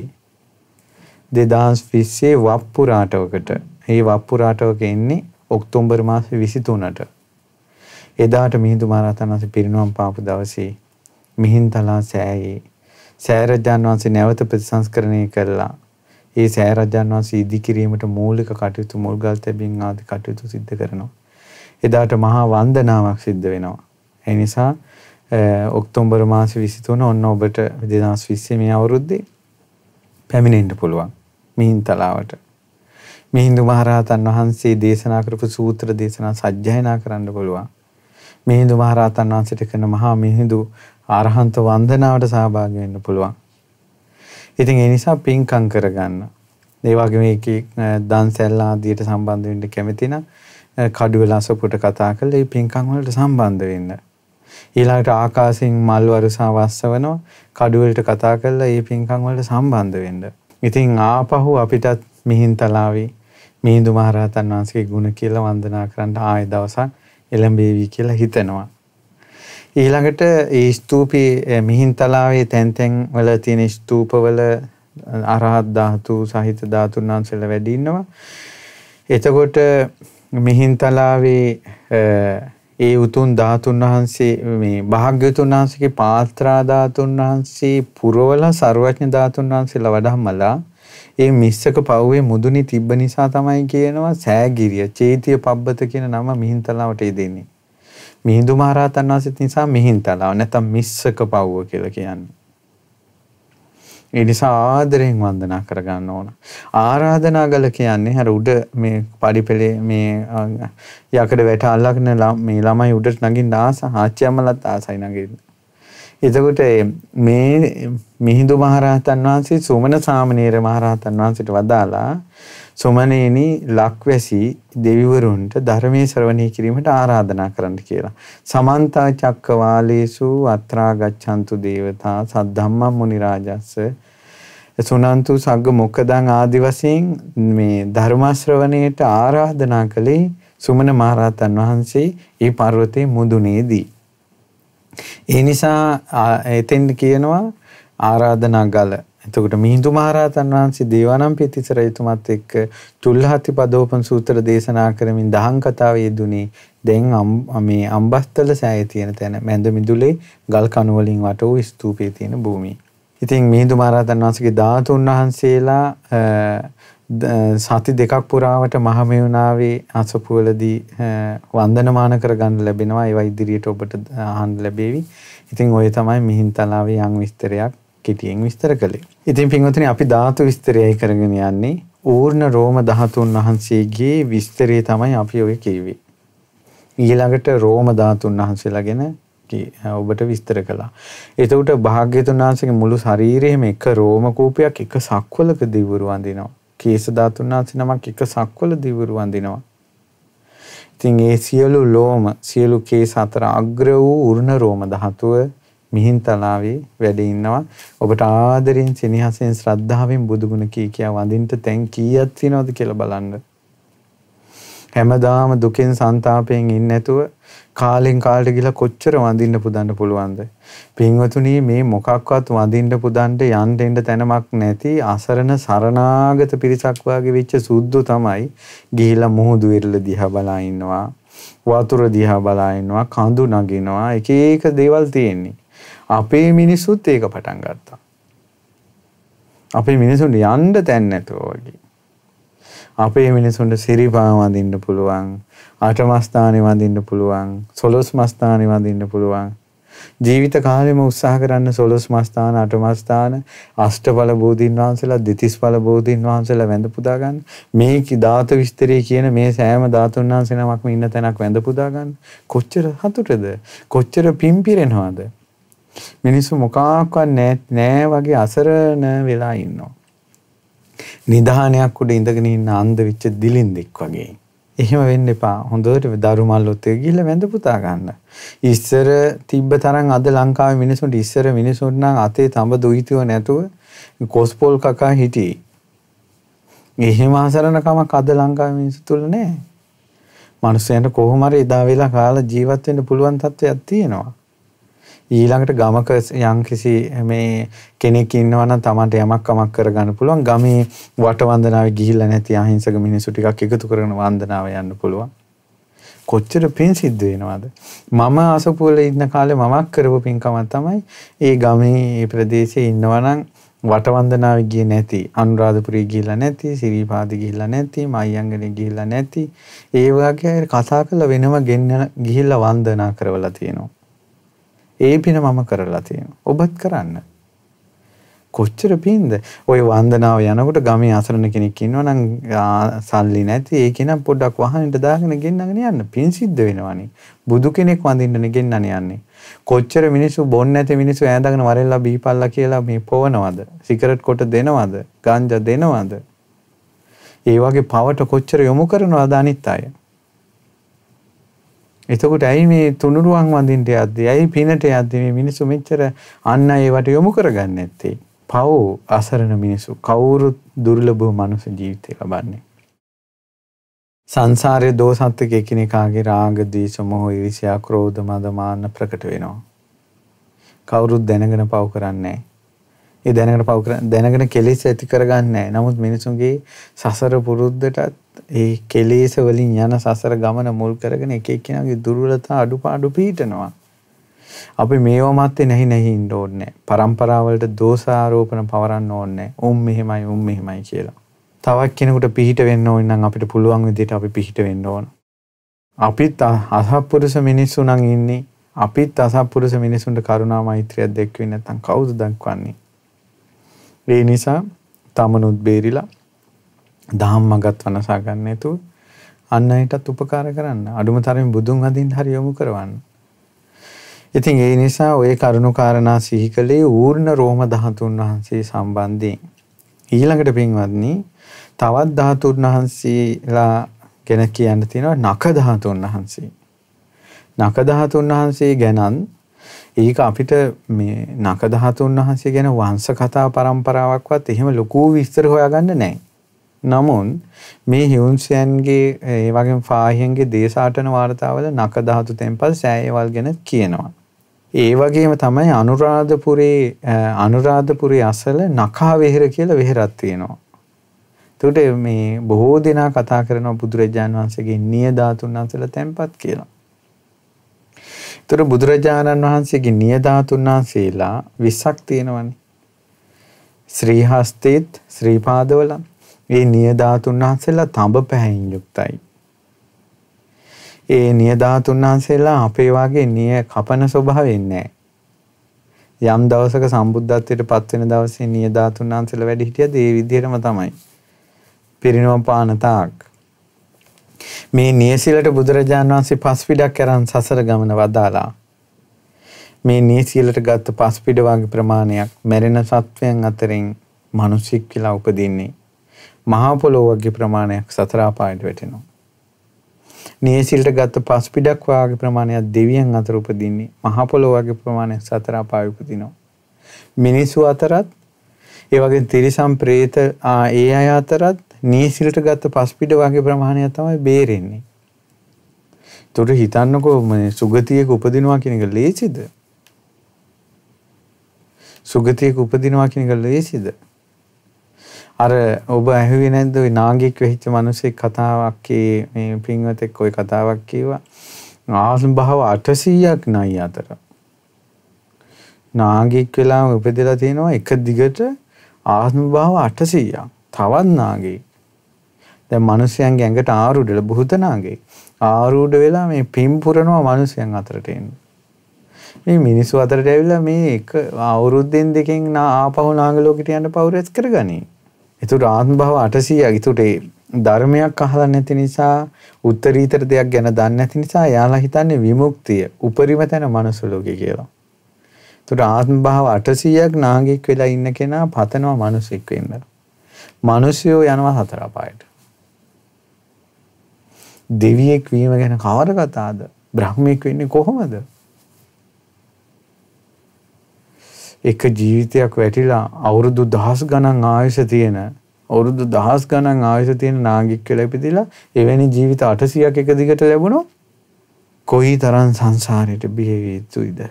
2020 වප්පු රාටවකට. මේ වප්පු රාටවක ඉන්නේ ඔක්තෝබර් මාසේ 23ට. එදාට මිහිඳු මහරහතන් වහන්සේ පිරිනවම් පාපු දවසේ මිහින්තලා සෑයේ සෑරජාන් වහන්සේ නැවත ප්‍රතිසංස්කරණය කළා. ඒ සෑරජාන් වහන්සේ ඉදිකිරීමට මූලික කටයුතු මුල්ගල් තැබීම් ආදී කටයුතු සිද්ධ කරනවා. එදාට මහා වන්දනාවක් සිද්ධ වෙනවා. ඒ නිසා ඔක්තෝබර් මාසේ 23 ඔන්න ඔබට 2020 මේ අවුරුද්දේ පැමිණෙන්න පුළුවන් මිහින් තලාවට. මිහිඳු මහරහතන් වහන්සේ දේශනා කරපු සූත්‍ර දේශනා සජ්ජායනා කරන්න පුළුවන්. මිහිඳු මහරහතන් වහන්සේට කරන මහා මිහිඳු ආරහන්ත වන්දනාවට සහභාගී වෙන්න පුළුවන්. ඉතින් ඒ නිසා පින්කම් කරගන්න. ඒ වගේම ඒකේ දන් සැල්ලා ආදියට සම්බන්ධ වෙන්න කැමති නම් කඩුවෙල අසපුට කතා කළේ මේ පින්කම් වලට සම්බන්ධ වෙන්න. ඊළඟට ආකාශයෙන් මල් වරුසා වස්සවනවා කඩුවෙලට කතා කළා මේ පින්කම් වලට සම්බන්ධ වෙන්න. ඉතින් ආපහු අපිටත් මිහින්තලාවේ මිහිඳු මහරහතන් වහන්සේගේ ගුණ කියලා වන්දනා කරන්න ආය දවසක් එළඹේවි කියලා හිතනවා. ඊළඟට ඒ ස්තූපී මිහින්තලාවේ තැන් තැන් වල තියෙන ස්තූපවල අරහත් ධාතු සහිත ධාතුන් වහන්සේලා වැඩි ඉන්නවා. එතකොට මිහින්තලාවේ ඒ උතුම් ධාතුන් වහන්සේ මේ භාග්‍යතුන් වහන්සේගේ පාත්‍රා ධාතුන් වහන්සේ පුරවලා ਸਰවඥ ධාතුන් වහන්සේලා වඩහමලා ඒ මිස්සක පව්වේ මුදුනි තිබ්බ නිසා තමයි කියනවා සෑගිරිය චේතිය පබ්බත කියන නම මිහින්තලාවට දෙන්නේ. මිහිඳු මහරහතන් වහන්සේත් නිසා මිහින්තලාව නැත්නම් මිස්සක පව්ව කියලා කියන්නේ. ඒ නිසා ආදරයෙන් වන්දනා කරගන්න ඕන. ආරාධනා ගල කියන්නේ අර උඩ මේ පඩිපෙළේ මේ යකඩ වැට අල්ලගෙන මේ ළමයි උඩට නගින්න ආස ආච්චියමලත් ආසයි නගින්න. එතකොට මේ මිහිඳු මහරහතන් වහන්සේ සුමන සාමණේර මහරහතන් වහන්සේට වදාලා සොමනේනි ලක්වැසි දෙවිවරුන්ට ධර්මයේ ශ්‍රවණය කිරීමට ආරාධනා කරන්න කියලා. සමන්තා චක්කවාලේසු අත්‍රා ගච්ඡන්තු දේවතා සද්ධම්මම් මුනි රාජස්ස සුනන්තු සග්ග මොකදං ආදි වශයෙන් මේ ධර්ම ශ්‍රවණයට ආරාධනා කළේ සුමන මහරහතන් වහන්සේ ඒ පර්වතේ මුදුනේදී. ඒ නිසා එතෙන් කියනවා ආරාධනා ගල එතකොට මිහිඳු මහරහතන් වහන්සේ දේවානම්පියතිස්ස රජතුමත් එක්ක චුල්හති පදෝපන් සූත්‍ර දේශනා කරමින් දහම් කතාවේ යෙදුනේ දැන් මේ අම්බස්තල සෑයේ තියෙන තැන මැද මිදුලේ ගල් කණු වලින් වට වූ ස්තූපයේ තියෙන භූමිය. ඉතින් මිහිඳු මහරහතන් වහන්සේගේ ධාතුන් වහන්සේලා සති දෙකක් පුරාවට මහමෙවුනාවේ අසපුවලදී වන්දනමාන කරගන්න ලැබෙනවා ඒවා ඉදිරියට ඔබට අහන්න ලැබේවි. ඉතින් ඔය තමයි මිහින්තලාවේ යම් විස්තරයක් කෙටියෙන් විස්තර කළේ. ඉතින් පින්වතුනි අපි ධාතු විස්තරයයි කරගෙන යන්නේ. ඌර්ණ රෝම ධාතුන් වහන්සේගේ විස්තරය තමයි අපි ඔය කියවේ. ඊළඟට රෝම ධාතුන් වහන්සේලාගෙන ඔබට විස්තර කළා. එතකොට භාග්‍යතුන් වහන්සේගේ මුළු ශරීරයේම එක රෝම කූපයක් එක සක්වලක දිවුරු වඳිනවා. කේස ධාතුන් වහන්සේ නමක් එක සක්වල දිවුරු වඳිනවා. ඉතින් ඒ සියලු ලෝම සියලු කේස අතර අග්‍ර වූ උර්ණ රෝම ධාතුව මිහින්තලාවේ වැඩ ඉන්නවා. ඔබට ආදරෙන්, සෙනෙහසෙන්, ශ්‍රද්ධාවෙන් බුදුගුණ කී කියා වඳින්න තැන් කීයක් තියෙනවද කියලා බලන්න. හැමදාම දුකෙන්, ਸੰతాපයෙන් ඉන්නේ නැතුව කාලෙන් කාලට ගිහලා කොච්චර වඳින්න පුදන්න පුළුවන්ද? පින්වතුනි මේ මොකක්වත් වඳින්න පුදන්න යන්න දෙන්න තැනමක් නැති අසරණ සරණාගත පිරිසක් වාගේ වෙච්ච සුද්ධු තමයි ගිහිලා මුහුදු ඉරල දිහා බලා ඉන්නවා. වතුර දිහා බලා ඉන්නවා, කඳු නගිනවා, එක එක දේවල් තියෙන්නේ. අපේ මිනිස්සුත් ඒක පටන් ගත්තා. අපේ මිනිසුන්ට යන්න තැන් නැතුව වගේ. අපේ මිනිසුන්ට සිරිපා වඳින්න පුළුවන්, අටමස්ථානෙ වඳින්න පුළුවන්, සොළොස් මස්ථානෙ වඳින්න පුළුවන්. ජීවිත කාලෙම උත්සාහ කරන්න සොළොස් මස්ථාන අටමස්ථාන අෂ්ටඵල බෝධීන් වහන්සේලා දෙතිස්ඵල බෝධීන් වහන්සේලා වැඳ පුදා ගන්න මේ ධාතු විස්තරය කියන මේ සෑම ධාතුන් වහන්සේ නමක්ම ඉන්න තැනක් වැඳ පුදා ගන්න කොච්චර හතුටද කොච්චර පිම්පිරෙනවද මිනිස්සු මොකක්වත් නෑ නෑ වගේ අසරණ වෙලා ඉන්නවා. නිධානයක් උඩ ඉඳගෙන ඉන්න අන්ධ වෙච්ච දිලින්දෙක් වගේ. එහෙම වෙන්න එපා. හොඳට දරුමල්ලොත් එක ගිහිල්ලා වැඳ පුතා ගන්න. ඉස්සර තිබ්බ තරම් අද ලංකාවේ මිනිසුන්ට ඉස්සර මිනිසුන්ට නම් අතේ තඹ දුහිතිව නැතුව කොස්පොල් කකා හිටියේ. එහෙම අසරණකමක් අද ලංකාවේ මිනිස්සු තුල නැහැ. මිනිස්සුන්ට කොහොම හරි එදා වෙලා කාලා ජීවත් වෙන්න පුළුවන් තත්ත්වයක් තියෙනවා. ඊළඟට ගමක යම් කිසි මේ කෙනෙක් ඉන්නවා නම් Tamanට යමක් කමක් කරගන්න පුළුවන්. ගමේ වටවන්දනාවේ ගිහිල්ලා නැති අහිංසක මිනිස්සු ටිකක් එකතු කරගෙන වන්දනාව යන්න පුළුවන්. කොච්චර පින් සිද්ධ වෙනවද? මම අසපුවල ඉන්න කාලේ මමක් කරපු පින්කම තමයි ඒ ගමේ ප්‍රදේශයේ ඉන්නවා නම් වටවන්දනාවේ ගියේ නැති අනුරාධපුරේ ගිහිල්ලා නැති සිරිපාද ගිහිල්ලා නැති මයියංගනේ ගිහිල්ලා නැති ඒ වගේ කතා කරලා වෙනම ගෙන්න ගිහිල්ලා වන්දනා කරවලා තියෙනවා ඒ පින මම කරලා තියෙනවා. ඔබත් කරන්න. කොච්චර පින්ද ඔය වන්දනාව යනකොට ගමේ අසරණ කෙනෙක් ඉන්නවා නම් සල්ලි නැති ඒ කෙනා පොඩ්ඩක් වහනෙට දාගෙන ගෙන්නගෙන යන්න පින් සිද්ධ වෙනවනේ බුදු කෙනෙක් වඳින්නනේ ගෙන්නන යන්නේ කොච්චර මිනිස්සු බොන්න නැති මිනිස්සු ඈඳගෙන වරෙල්ලා බීපල්ලා කියලා මේ පොවනවද සිගරට් කොට දෙනවද ගාන්ජා දෙනවද ඒ වගේ පවට කොච්චර යොමු කරනවද අනිත් අය එතකොට ඇයි මේ තුනුරුවන් වඳින්ට යද්දී ඇයි පිනට යද්දී මේ මිනිස්සු මෙච්චර අන්න ඒවට යොමු කරගන්න ඇත්තේ පව් අසරණ මිනිස්සු කවුරුත් දුර්ලභව මනුස්ස ජීවිතය ලබන්නේ සංසාරයේ දෝසත්ක එකිනෙකාගේ රාග ද්වේෂ මොහ ඊර්ෂ්‍යා ක්‍රෝධ මද මාන්න ප්‍රකට වෙනවා කවුරුත් දැනගෙන පව් කරන්නේ ඒ දැනගෙන පව් දැනගෙන කෙලෙස් ඇති කරගන්නේ නැහැ නමුත් මිනිසුන්ගේ සසර පුරුද්දටත් ඒ කෙලේස වලින් යන සසර ගමන මුල් කරගෙන එක එක්කෙනාගේ දුර්වලතා අඩුපාඩු පීටනවා. අපි මේවා මත්තේ නැහි නැහි ඉන්න ඕනේ. પરම්පරාවලට දෝෂාරෝපණ පවරන්න ඕනේ. උන් මෙහෙමයි උන් මෙහෙමයි කියලා. තවත් කෙනෙකුට පිහිට වෙන්න ඕන නම් අපිට පුළුවන් විදිහට අපි පිහිට වෙන්න ඕන. අපිත් අසත්පුරුෂ මිනිස්සු නම් ඉන්නේ. අපිත් අසත්පුරුෂ මිනිසුන්ට කරුණා මෛත්‍රියක් දැක්වෙන්නේ නැත්නම් කවුද දක්වන්නේ? ඒ නිසා තමනුත් බේරිලා දහම් මගත් වනසා ගන්න නැතුව අන්න අයටත් උපකාර කරන්න. අඩුම තරමින් බුදුන් හදින් හරි යොමු කරවන්න. ඉතින් ඒ නිසා ওই කරුණු කාරණා සිහි කළේ ඌර්ණ රෝම ධාතුන් වහන්සේ සම්බන්ධයෙන්. ඊළඟට පින්වත්නි තවත් ධාතුන් වහන්සේලා ගැන කියන්න තියෙනවා නක ධාතුන් වහන්සේ. නක ධාතුන් වහන්සේ ගැනන් ඒක අපිට මේ නක ධාතුන් වහන්සේ ගැන වංශ කතා પરම්පරාවක්වත් එහෙම ලොකු විස්තර හොයාගන්න නැහැ. නමුන් මේ හිවුන්සයන්ගේ ඒ වගේ පාහියන්ගේ දේශාටන වාර්තාවල නක ධාතු තෙන්පල් සෑයවල් ගැන කියනවා. ඒ වගේම තමයි අනුරාධපුරේ අනුරාධපුරේ අසල නකා වෙහෙර කියලා වෙහෙරක් තියෙනවා. එතකොට මේ බොහෝ දෙනා කතා කරනවා බුදුරජාණන් වහන්සේගේ නිය ධාතුන් අසල තැන්පත් කියලා. එතකොට බුදුරජාණන් වහන්සේගේ නිය ධාතුන් වහන්සේලා 20ක් තියෙනවනේ. ශ්‍රී හස්තෙත් ශ්‍රී පාදවලත් ඒ නියධාතුන් වහන්සේලා තඹ පැහැයින් යුක්තයි. ඒ නියධාතුන් වහන්සේලා අපේ වාගේ නිය කපන ස්වභාවයෙන් නැහැ. යම් දවසක සම්බුද්ධත්වයට පත් වෙන දවසේ නියධාතුන් වහන්සේලා වැඩ හිටියද ඒ විදිහටම තමයි. පිරිනොම් පාන තාක් මේ නියසිලට බුදුරජාන් වහන්සේ පස්පිඩක් කරන් සසර ගමන වදාලා. මේ නියසිලට ගත්ත පස්පිඩ වගේ ප්‍රමාණයක් මැරෙන සත්වයන් අතරින් මිනිසෙක් කියලා උපදින්නේ. මහා පොළොව වගේ ප්‍රමාණයක් සතර අපායට වැටෙනවා. නීසිල්ට ගත්ත පස් පිටක් වාගේ ප්‍රමාණයක් දෙවියන් අතර උපදින්නේ මහා පොළොව වගේ ප්‍රමාණයක් සතර අපාය උපදිනවා. මිනිසු අතරත් ඒ වගේ තිරිසන් പ്രേත ඒ අය අතරත් නීසිල්ට ගත්ත පස් පිට වගේ ප්‍රමාණයක් තමයි බේරෙන්නේ. ඒතොර හිතන්නකෝ මේ සුගතියක උපදිනවා කියන එක ලේසිද? සුගතියක උපදිනවා කියන එක ලේසිද? අර ඔබ ඇහුවේ නැද්ද ওই නාගියෙක් වෙහිච්ච මිනිස්සේ කතාවක් මේ පින්වතෙක් ওই කතාවක් කිව්වා. ආසභාව 800ක් නයි අතර. නාගියෙක් වෙලා උපදෙලා තිනවා එක දිගට ආසභාව 800ක්. තවත් නාගියෙක්. දැන් මිනිස්යන්ගේ ඇඟට ආරුඩල බුත නාගේ ආරුඩ වෙලා මේ පිම් පුරනවා මිනිස්යන් අතරට එන්න. මේ මිනිස්සු අතරට ඇවිල්ලා මේ එක අවුරුද්දෙන් දෙකෙන් ආපහු නාග ලෝකෙට යන්න පවුරස් කරගනී. එතකොට ආත්ම භව 800ක්. එතකොට ධර්මයක් අහලා නැති නිසා උත්තරීතර දෙයක් ගැන දන්නේ නැති නිසා යාලා හිතන්නේ විමුක්තිය උපරිම තැන මනස ලෝකේ කියලා. එතකොට ආත්ම භව 800ක් නාගයෙක් වෙලා ඉන්න කෙනා පතනවා මිනිසෙක් වෙන්න. මිනිසයෝ යනවා හතර අපායට. දෙවියෙක් වීම ගැන කවර කතාවද? බ්‍රහ්මෙක් වෙන්නේ කොහොමද? එක ජීවිතයක් වැටිලා අවුරුදු දහස් ගණන් ආයුෂ තියෙන අවුරුදු දහස් ගණන් ආයුෂ තියෙන නාගික් කියලා ඉපදිලා එවැනි ජීවිත 800ක් එක දිගට ලැබුණොත් කොයිතරම් සංසාරයට බිහි වෙයිද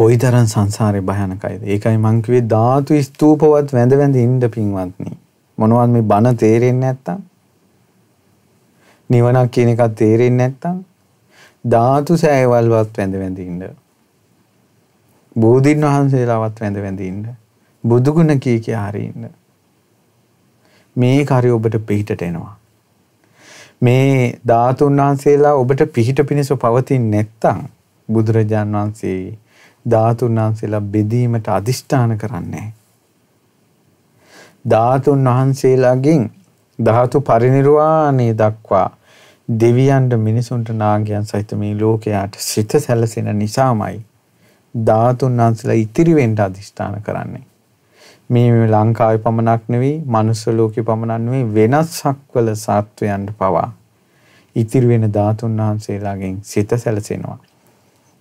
කොයිතරම් සංසාරේ භයානකයිද ඒකයි මං කිව්වේ ධාතු ස්තූපවත් වැඳ වැඳ ඉන්න පින්වත්නි මොනවද මේ බන තේරෙන්නේ නැත්තම් නිවනක් කියන එකක් තේරෙන්නේ නැත්තම් ධාතු සෑයවල්වත් වැඳ වැඳ ඉන්න බෝධීන් වහන්සේලාවත් වැඳ වැඳින්න. බුදුගුණ කී කියා හරින්න. මේ කාර්ය ඔබට පිහිටට එනවා. මේ ධාතුන් වහන්සේලා ඔබට පිහිට පිණිස පවතින්නේ නැත්තම් බුදුරජාන් වහන්සේ ධාතුන් වහන්සේලා බෙදීමට අදිෂ්ඨාන කරන්නේ ධාතුන් වහන්සේලාගෙන් ධාතු පරිනිර්වාණය දක්වා දෙවියන්ට මිනිසුන්ට නාගයන් සහිත මේ ලෝකයට සිත සැලසෙන නිසාමයි ධාතුන් වහන්සේලා ඉතිරි වෙන්න අදිෂ්ඨාන කරන්නේ. මේ ලංකාවේ පමණක් නෙවෙයි මනුස්ස ලෝකේ පමණක් නෙවෙයි වෙනස්ක්වල සත්වයන්ට පවා ඉතිරි වෙන ධාතුන් වහන්සේලාගෙන් සිත සැලසෙනවා.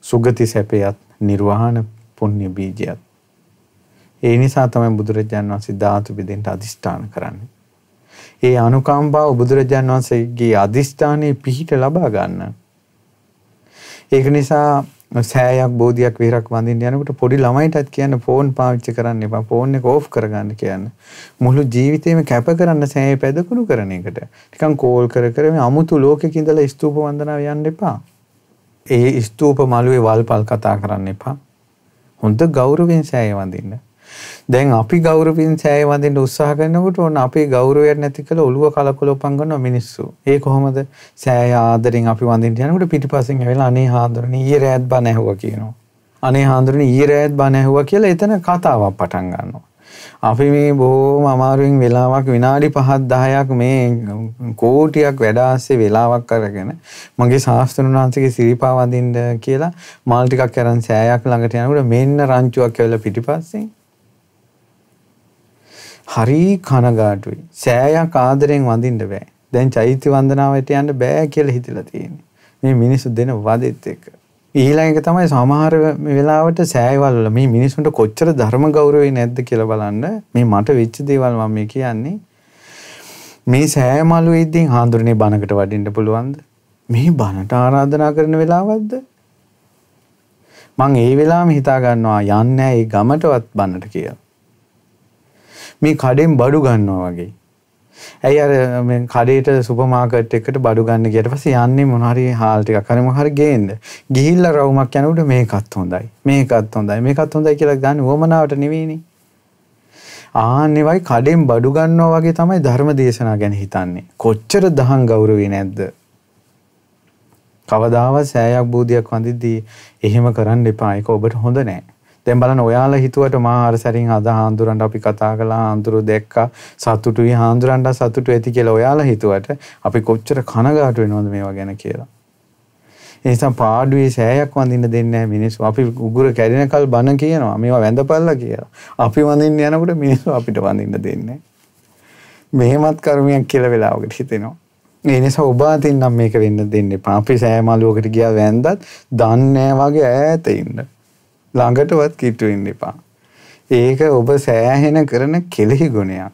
සුගති සැපයත් නිර්වාණ පුණ්‍ය බීජයත්. ඒ නිසා තමයි බුදුරජාන් වහන්සේ ධාතු බෙදෙන්න අදිෂ්ඨාන කරන්නේ. ඒ අනුකම්පාව බුදුරජාන් වහන්සේගේ අදිෂ්ඨානයේ පිහිට ලබා ගන්න. ඒක නිසා සෑයක් බෝධියක් විහරක් වඳින්න යනකොට පොඩි ළමයිටත් කියන්න ෆෝන් පාවිච්චි කරන්න එපා ෆෝන් එක ඕෆ් කරගන්න කියන්න මුළු ජීවිතේම කැප කරන්න සෑය පැදකුණු කරන එකට නිකන් කෝල් කර කර මේ අමුතු ලෝකෙක ඉඳලා ස්තූප වන්දනාව යන්න එපා ඒ ස්තූප මළුවේ වල්පල් කතා කරන්න එපා හොඳ ගෞරවයෙන් සෑය වඳින්න දැන් අපි ගෞරවයෙන් සෑය වඳින්න උත්සාහ කරනකොට ඕන අපේ ගෞරවය නැති කළ ඔළුව කලකොලොපන් කරන මිනිස්සු. ඒ කොහොමද? සෑය ආදරෙන් අපි වඳින්න යනකොට පිටිපස්සෙන් ඇවිල්ලා අනේ හාඳුරනේ ඊයේ රෑත් බණ ඇහුවා කියනවා. අනේ හාඳුරනේ ඊයේ රෑත් බණ ඇහුවා කියලා එතන කතාවක් පටන් ගන්නවා. අපි මේ බොහොම අමාරුවෙන් වෙලාවක් විනාඩි 5ක් 10ක් මේ කෝටියක් වැඩ ආස්සේ වෙලාවක් අරගෙන මගේ ශාස්ත්‍රඥ වහන්සේගේ සිරිපා වඳින්න කියලා මාල් ටිකක් අරන් සෑයක් ළඟට යනකොට මෙන්න රංචුවක් ඇවිල්ලා පිටිපස්සෙන් හරි කනගාටුයි. සෑයක් ආදරෙන් වඳින්න බෑ. දැන් චෛත්‍ය වන්දනාවට යන්න බෑ කියලා හිතලා තියෙන්නේ. මේ මිනිස්සු දෙන වදෙත් එක. ඊළඟ එක තමයි සමහර වෙලාවට සෑයවල මේ මිනිස්සුන්ට කොච්චර ධර්ම ගෞරවය නැද්ද කියලා බලන්න. මේ මට වෙච්ච දේවල් මම මේ කියන්නේ. මේ සෑය මළුවේදී හාඳුරනේ බණකට වඩින්න පුළුවන්ද? මේ බණට ආරාධනා කරන වෙලාවක්ද? මං ඒ වෙලාවෙම හිතා ගන්නවා යන්නේ ඒ ගමටවත් බන්නට කියලා. මේ කඩෙන් බඩු ගන්නවා වගේ. ඇයි අර කඩේට සුපමාකට් එකට බඩු ගන්න ගියට පස්සේ යන්නේ මොනහරි හාල් ටිකක් හරි මොහරි ගේන්න. ගිහිල්ලා රවුමක් යනකොට මේකත් හොඳයි. මේකත් හොඳයි. මේකත් හොඳයි කියලා ගන්න වමනාවට නෙවෙයිනේ. ආන්නේ වයි කඩෙන් බඩු ගන්නවා වගේ තමයි ධර්ම දේශනා ගැන හිතන්නේ. කොච්චර දහං ගෞරවේ නැද්ද? කවදාවත් සෑයක් බෝධියක් වඳිද්දී එහෙම කරන්න එපා. ඒක ඔබට හොඳ නෑ. දැන් බලන්න ඔයාලා හිතුවට මා අර සැරින් අද හාමුදුරන්ට අපි කතා කළා හාමුදුරු දැක්කා සතුටුයි හාමුදුරන්ට සතුටු ඇති කියලා ඔයාලා හිතුවට අපි කොච්චර කනගාටු වෙනවද මේවා ගැන කියලා එනිසා පාඩුවේ සෑයක් වඳින්න දෙන්නේ මිනිස්සු. අපි උගුර කැඩෙනකල් බන කියනවා. මේවා වැඳපල්ලා කියලා. අපි වඳින්න යනකොට මිනිස්සු අපිට වඳින්න දෙන්නේ මෙහෙමත් කර්මයක් කියලා වෙලාවකට හිතෙනවා. ඒ නිසා ඔබ අතින් නම් මේක වෙන්න දෙන්න එපා. අපි සෑම අලුවකට ගියා වැන්දත් දන්නේ වගේ ඈත ඉන්න. ළඟටවත් කිට්ටු වෙන්න එපා. ඒක ඔබ සෑහෙන කරන කෙලෙහි ගුණයක්.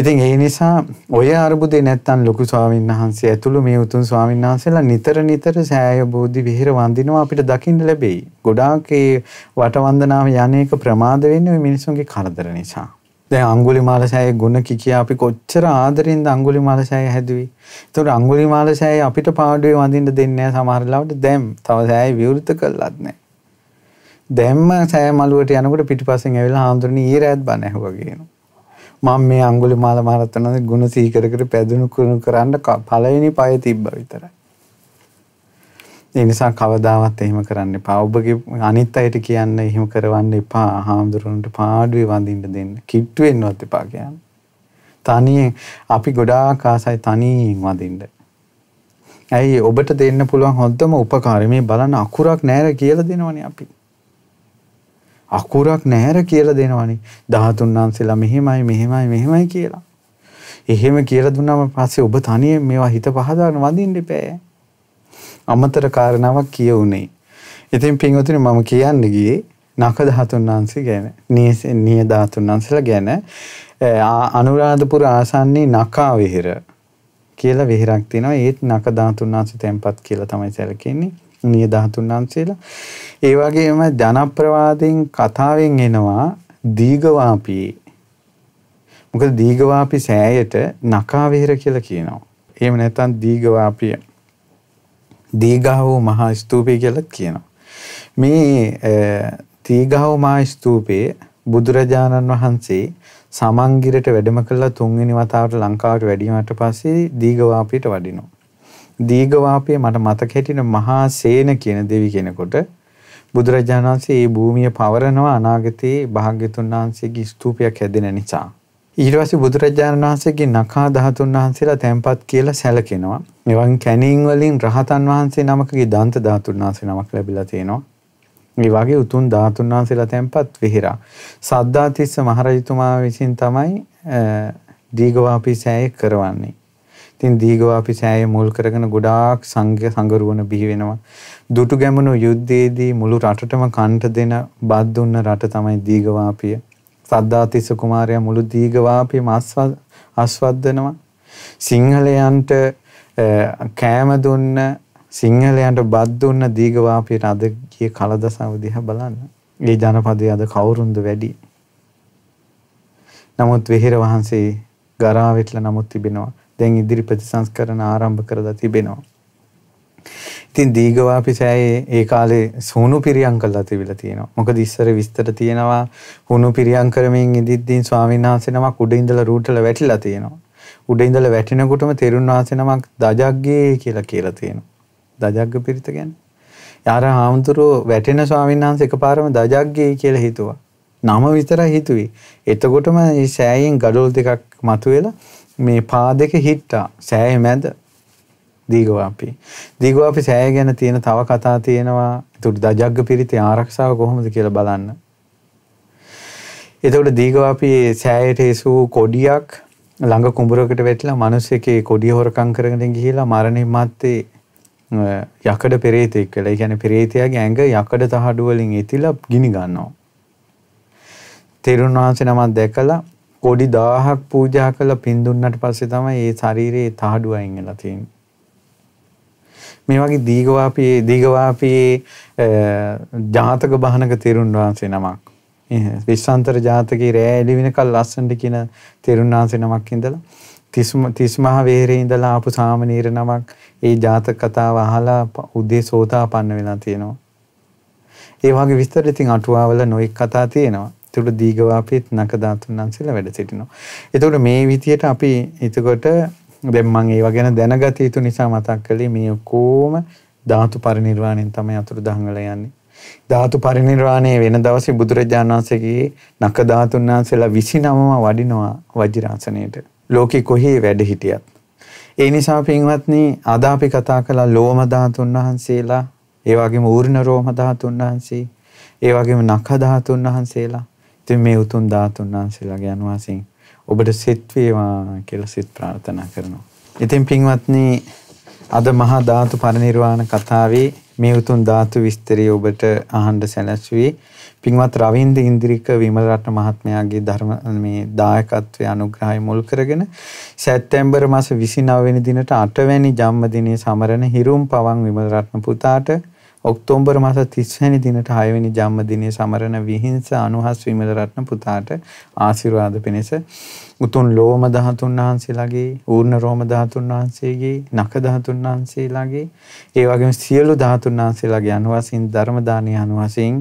ඉතින් ඒ නිසා ඔය අරුබුදේ නැත්තම් ලොකු ස්වාමීන් වහන්සේ ඇතුළු මේ උතුම් ස්වාමීන් වහන්සේලා නිතර නිතර සෑය බෝධි විහෙර වඳිනවා අපිට දකින්න ලැබෙයි. ගොඩාක් ඒ වටවන්දනාව යන්නේක ප්‍රමාද වෙන්නේ මේ මිනිසුන්ගේ කරදර නිසා. දැන් අඟුලිමාල සෑයේ ගුණ කිකියා අපි කොච්චර ආදරෙන්ද අඟුලිමාල සෑය හැදුවේ. ඒතකොට අඟුලිමාල සෑය අපිට පාඩුවේ වඳින්න දෙන්නේ නැහැ සමහර ලාවට දැන් තව සෑය විවෘත කළත් නැහැ. දැම්ම සෑ මලුවට යනකොට පිටිපස්සෙන් ඇවිල්ලා හාමුදුරනේ ඊරෑත් බණ ඇහුවා කියනවා. මම මේ අඟුලිමාල මහරත්නගේ ගුණ සීකර කර පැදුණු කුණු කරන්න පළවෙනි පය තිබ්බා විතරයි. ඒ නිසා කවදාවත් එහෙම කරන්න එපා. ඔබගේ අනිත් අයට කියන්න එහෙම කරවන්න එපා. හාමුදුරන්ට පාඩුවේ වඳින්න දෙන්න. කිට්ටු වෙන්නවත් එපා කියන්න. තනියෙන් අපි ගොඩාක් ආසයි තනියෙන් වඳින්න. ඇයි ඔබට දෙන්න පුළුවන් හොඳම උපකාරය මේ බලන්න අකුරක් නැහැ කියලා දෙනවනේ අපි. අකුරක් නැහැර කියලා දෙනවනේ. 13 අංශලා මෙහෙමයි මෙහෙමයි මෙහෙමයි කියලා. එහෙම කියලා දුන්නාම පස්සේ ඔබ තනියෙන් මේවා හිත පහදාගෙන වඳින්න එපෑ. අමතර කාරණාවක් කියුනේ. ඉතින් පින්වතුනි මම කියන්න ගියේ නක 13 අංශය ගැන. නිය නිය 13 අංශලා ගැන අනුරාධපුර ආසන්නයේ නකා විහෙර කියලා විහෙරක් තියෙනවා. ඒත් නක 13 අංශ තැන්පත් කියලා තමයි සැලකෙන්නේ. නිය ධාතුන් වහන්සේලා. ඒ වගේම ජනප්‍රවාදයෙන් කතාවෙන් එනවා දීඝවාපී. මොකද දීඝවාපී සෑයට නකා විහෙර කියලා කියනවා. එහෙම නැත්නම් දීඝවාපිය දීඝාවෝ මහා ස්තූපය කියලා කියනවා. මේ දීඝාවෝ මහා ස්තූපයේ බුදුරජාණන් වහන්සේ සමන්ගිරට වැඩම කළා තුන්වෙනි වතාවට ලංකාවට වැඩිමට පස්සේ දීඝවාපියට වඩිනවා. දීඝවාපිය මට මතක හිටින මහා සේන කියන දෙවි කෙනෙකුට බුදුරජාණන් වහන්සේ මේ භූමිය පවරනවා අනාගතයේ භාග්‍යතුන් වහන්සේගේ ස්තූපයක් හැදෙන නිසා. ඊට පස්සේ බුදුරජාණන් වහන්සේගේ නඛා ධාතුන් වහන්සේලා තැන්පත් කියලා සැලකෙනවා. මෙවන් කැණීන් වලින් රහතන් වහන්සේ නමකගේ දන්ත ධාතුන් වහන්සේ නමක් ලැබිලා තියෙනවා. මේ වගේ උතුම් ධාතුන් වහන්සේලා තැන්පත් විහිරා. සද්ධාතිස්ස මහරජතුමා විසින් තමයි දීගවාපි සෑය කරවන්නේ. ඉතින් දීඝවාපි සෑය මුල් කරගෙන ගොඩාක් සංඝ සංගරුවන බිහි වෙනවා. දුටු ගැමුණු යුද්ධයේදී මුළු රටටම කන්ට දෙන බත් දුන්න රට තමයි දීඝවාපිය. සද්දාතිස්ස කුමාරයා මුළු දීඝවාපියම ආස්වාදනවා. සිංහලයන්ට කෑම දුන්න සිංහලයන්ට බත් දුන්න දීඝවාපියට අද ගිය කලදසව දිහා බලන්න. මේ ජනපදයේ අද කවුරුන්ද වැඩි? නමුත් විහෙර වහන්සේ ගරාවෙట్లా නමුත් තිබෙනවා. දැන් ඉදිරි ප්‍රතිසංස්කරණ ආරම්භ කරලා තිබෙනවා. ඉතින් දීගවාපිසෑයේ ඒ කාලේ සූණු පිරියම් කළා තිබිලා තියෙනවා. මොකද ඉස්සර විස්තර තියෙනවා හුණු පිරියම් කරමින් ඉදිද්දීන් ස්වාමීන් වහන්සේ නමක් උඩ ඉඳලා රූට් වල වැටිලා තියෙනවා. උඩ ඉඳලා වැටෙනකොටම තෙරුන් වහන්සේ නමක් දජග්ගේ කියලා කියලා තියෙනවා. දජග්ග පිරිත කියන්නේ. යාර හාමුදුරුව වැටෙන ස්වාමීන් වහන්සේ එකපාරම දජග්ගේ කියලා හිතුවා. නම විතරයි හිතුවේ. එතකොටම මේ සෑයෙන් gadol දෙකක් මතුවෙලා මේ පාදෙක හිට්ටා සෑය මැද දීගවාපි. දීගවාපි සෑය ගැන තියෙන තව කතා තියෙනවා. ඒතකොට දජග්ග පිරිතේ ආරක්ෂාව කොහොමද කියලා බලන්න. එතකොට දීගවාපි සෑයට ඒසූ කොඩියක් ළඟ කුඹරකට වැටිලා මිනිස්සෙකේ කොඩිය හොරකම් කරගෙන ගිහිලා මරණින් මත්තේ යකඩ පෙරේතෙක් වෙලා. ඒ කියන්නේ පෙරේතයාගේ ඇඟ යකඩ තහඩු වලින් ඉතිලා ගිනි ගන්නවා. තෙරුන් වහන්සේ නමක් දැකලා කොඩි 1000ක් පූජා කළ පින් දුන්නාට පස්සේ තමයි ඒ ශරීරයේ තහඩු අයින් වෙලා තියෙන්නේ. මේ වගේ දීඝවාපියේ දීඝවාපියේ ජාතක බහනක තෙරුන් වහන්සේ නමක්. විශ්වාන්තර ජාතකයේ රෑ එළි වෙනකල් ලස්සනට කියන තෙරුන් වහන්සේ නමක් ඉඳලා තිස්මහ වේරේ ඉඳලා ආපු සාමණේර නමක් ඒ ජාතක කතාව අහලා උදේ සෝතාපන්න වෙලා තියෙනවා. ඒ වගේ විස්තර ඉතින් අටුවාවල නොඑක් කතා තියෙනවා. එතකොට දීඝවාපීත් නක ධාතුන් වහන්සේලා වැඩ සිටිනවා. එතකොට මේ විදියට අපි එතකොට දැන් මම ඒව ගැන දැනගත යුතු නිසා මතක් කළේ මේ කොහොම ධාතු පරිණිරවාණයෙන් තමයි අතුරු දහන් වල යන්නේ. ධාතු පරිනිර්වාණය වෙන දවසේ බුදුරජාණන් වහන්සේගේ නක ධාතුන් වහන්සේලා 29ම වඩිනවා වජිරාසනයට. ලෝකේ කොහේ වැඩ හිටියත්. ඒ නිසා පින්වත්නි අද අපි කතා කළා ලෝම ධාතුන් වහන්සේලා, ඒ වගේම ඌර්ණ රෝම ධාතුන් වහන්සේ, ඒ වගේම නක ධාතුන් වහන්සේලා, ඉතින් මේ උතුම් ධාතුන් වහන්සේලාගේ අනුවාසින් ඔබට සෙත් වේවා කියලා සිත ප්‍රාර්ථනා කරනවා. ඉතින් පින්වත්නි අද මහා ධාතු පරිනිර්වාණ කතාවේ මේ උතුම් ධාතු විස්තරය ඔබට අහන්න සැලැස්සුවේ පින්වත් රවින්ද ඉන්ද්‍රික විමල රත්න මහත්මයාගේ ධර්ම මේ දායකත්වයේ අනුග්‍රහය මුල් කරගෙන සැප්තැම්බර් මාස 29 වෙනි දිනට 8 වැනි ජන්මදිනයේ සමරන හිරුම් පවන් විමල රත්න පුතාට ඔක්තෝබර් මස 30 වෙනි දිනට 6 වෙනි ජන්මදිනයේ සමරන විහිංස අනුහස් විමල රත්න පුතාට ආශිර්වාද පිණිස උතුම් ලෝම ධාතුන් වහන්සේලාගේ ඌර්ණ රෝම ධාතුන් වහන්සේගේ නක ධාතුන් වහන්සේලාගේ ඒ වගේම සියලු ධාතුන් වහන්සේලාගේ අනුහසින් ධර්ම දානීය අනුහසින්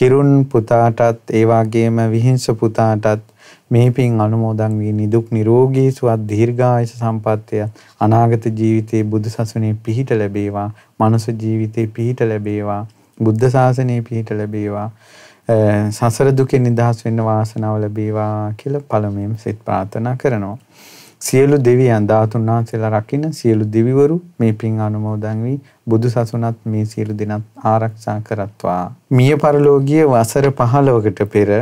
හිරුන් පුතාටත් ඒ වගේම විහිංස පුතාටත් මේ පින් අනුමෝදන් වී නිදුක් නිරෝගී සුවත් දීර්ඝායස සම්පන්නය අනාගත ජීවිතයේ බුදු සසුනේ පිහිට ලැබේවා මනුෂ්‍ය ජීවිතේ පිහිට ලැබේවා බුද්ධ ශාසනයේ පිහිට ලැබේවා සසර දුකෙන් නිදහස් වෙන්න වාසනාව ලැබේවා කියලා පළමුවෙන් සිත ප්‍රාර්ථනා කරනවා. සියලු දෙවියන් ධාතුන් වහන්සේලා රකින්න සියලු දෙවිවරු මේ පින් අනුමෝදන් වී බුදු සසුනත් මේ සියලු දෙනත් ආරක්ෂා කරත්වා. මිය පරලෝකීය වසර 15කට පෙර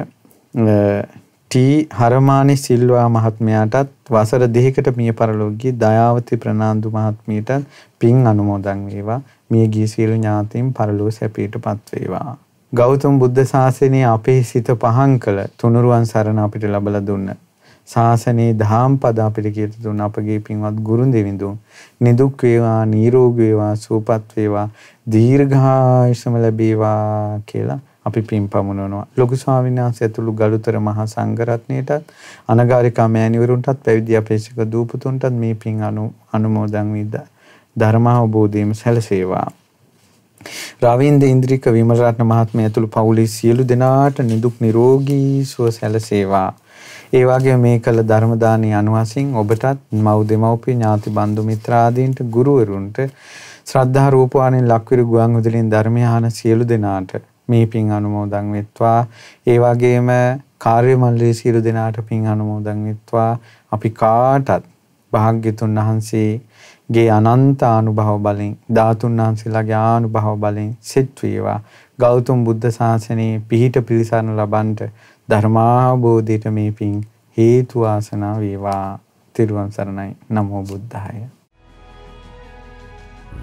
ටී හරමානි සිල්වා මහත්මයාටත් වසර දෙකකට මිය පරලොග්ගී දයාවති ප්‍රනාන්දු මහත්මියටත් පින් අනුමෝදන් වේවා මිය ගිය සියලු ඥාතීන් පරලොව සැපයටපත් වේවා ගෞතම බුද්ධ ශාසනයේ අපේ සිත පහන් කළ තුනුරුවන් සරණ අපිට ලැබලා දුන්න ශාසනයේ දහම් පද අපිට කියලා දුන්න අපගේ පින්වත් ගුරුන් දෙවිඳුන් නිදුක් වේවා නිරෝගී වේවා සුවපත් වේවා දීර්ඝායුෂම ලැබේවා කියලා අපි පින් පමුණවනවා. ලොකු ස්වාමීන් වහන්සේ ඇතුළු ගලුතර මහා සංඝරත්නයටත් අනගාരികා මෑණිවරුන්ටත් පැවිදි අපේක්ෂක දූපතුන්ටත් මේ පින් අනුමෝදන් වී ධර්මාවබෝධීම සැලසේවා. රාවේන්ද්‍ර ඉන්ද්‍රික විමලරත්න මහත්මයා ඇතුළු පවුලේ සියලු දෙනාට නිදුක් නිරෝගී සුව සැලසේවා. ඒ වගේම මේ කළ ධර්ම දානයේ අනුවසින් ඔබටත් මව් දෙමව්පිය ඥාති බන්දු මිත්‍රාදීන්ට ගුරුවරුන්ට ශ්‍රද්ධා රූපවාහිනී ලක්විරු ගුවන් විදුලින් ධර්මය අහන සියලු දෙනාට මේ පින් අනුමෝදන් වෙත්වා. ඒ වගේම කාර්ය මණ්ඩලයේ සියලු දෙනාට පින් අනුමෝදන් වෙත්වා. අපි කාටත් භාග්‍යතුන් වහන්සේගේ අනන්ත අනුභව බලෙන් ධාතුන් වහන්සේලාගේ ආනුභව බලෙන් සිත් වේවා. ගෞතම බුද්ධ ශාසනයේ පිහිට පිළිසරණ ලබන්නට ධර්මාබෝධයට මේ පින් හේතු ආසනා වේවා. තිරුවන් සරණයි. නමෝ බුද්ධාය.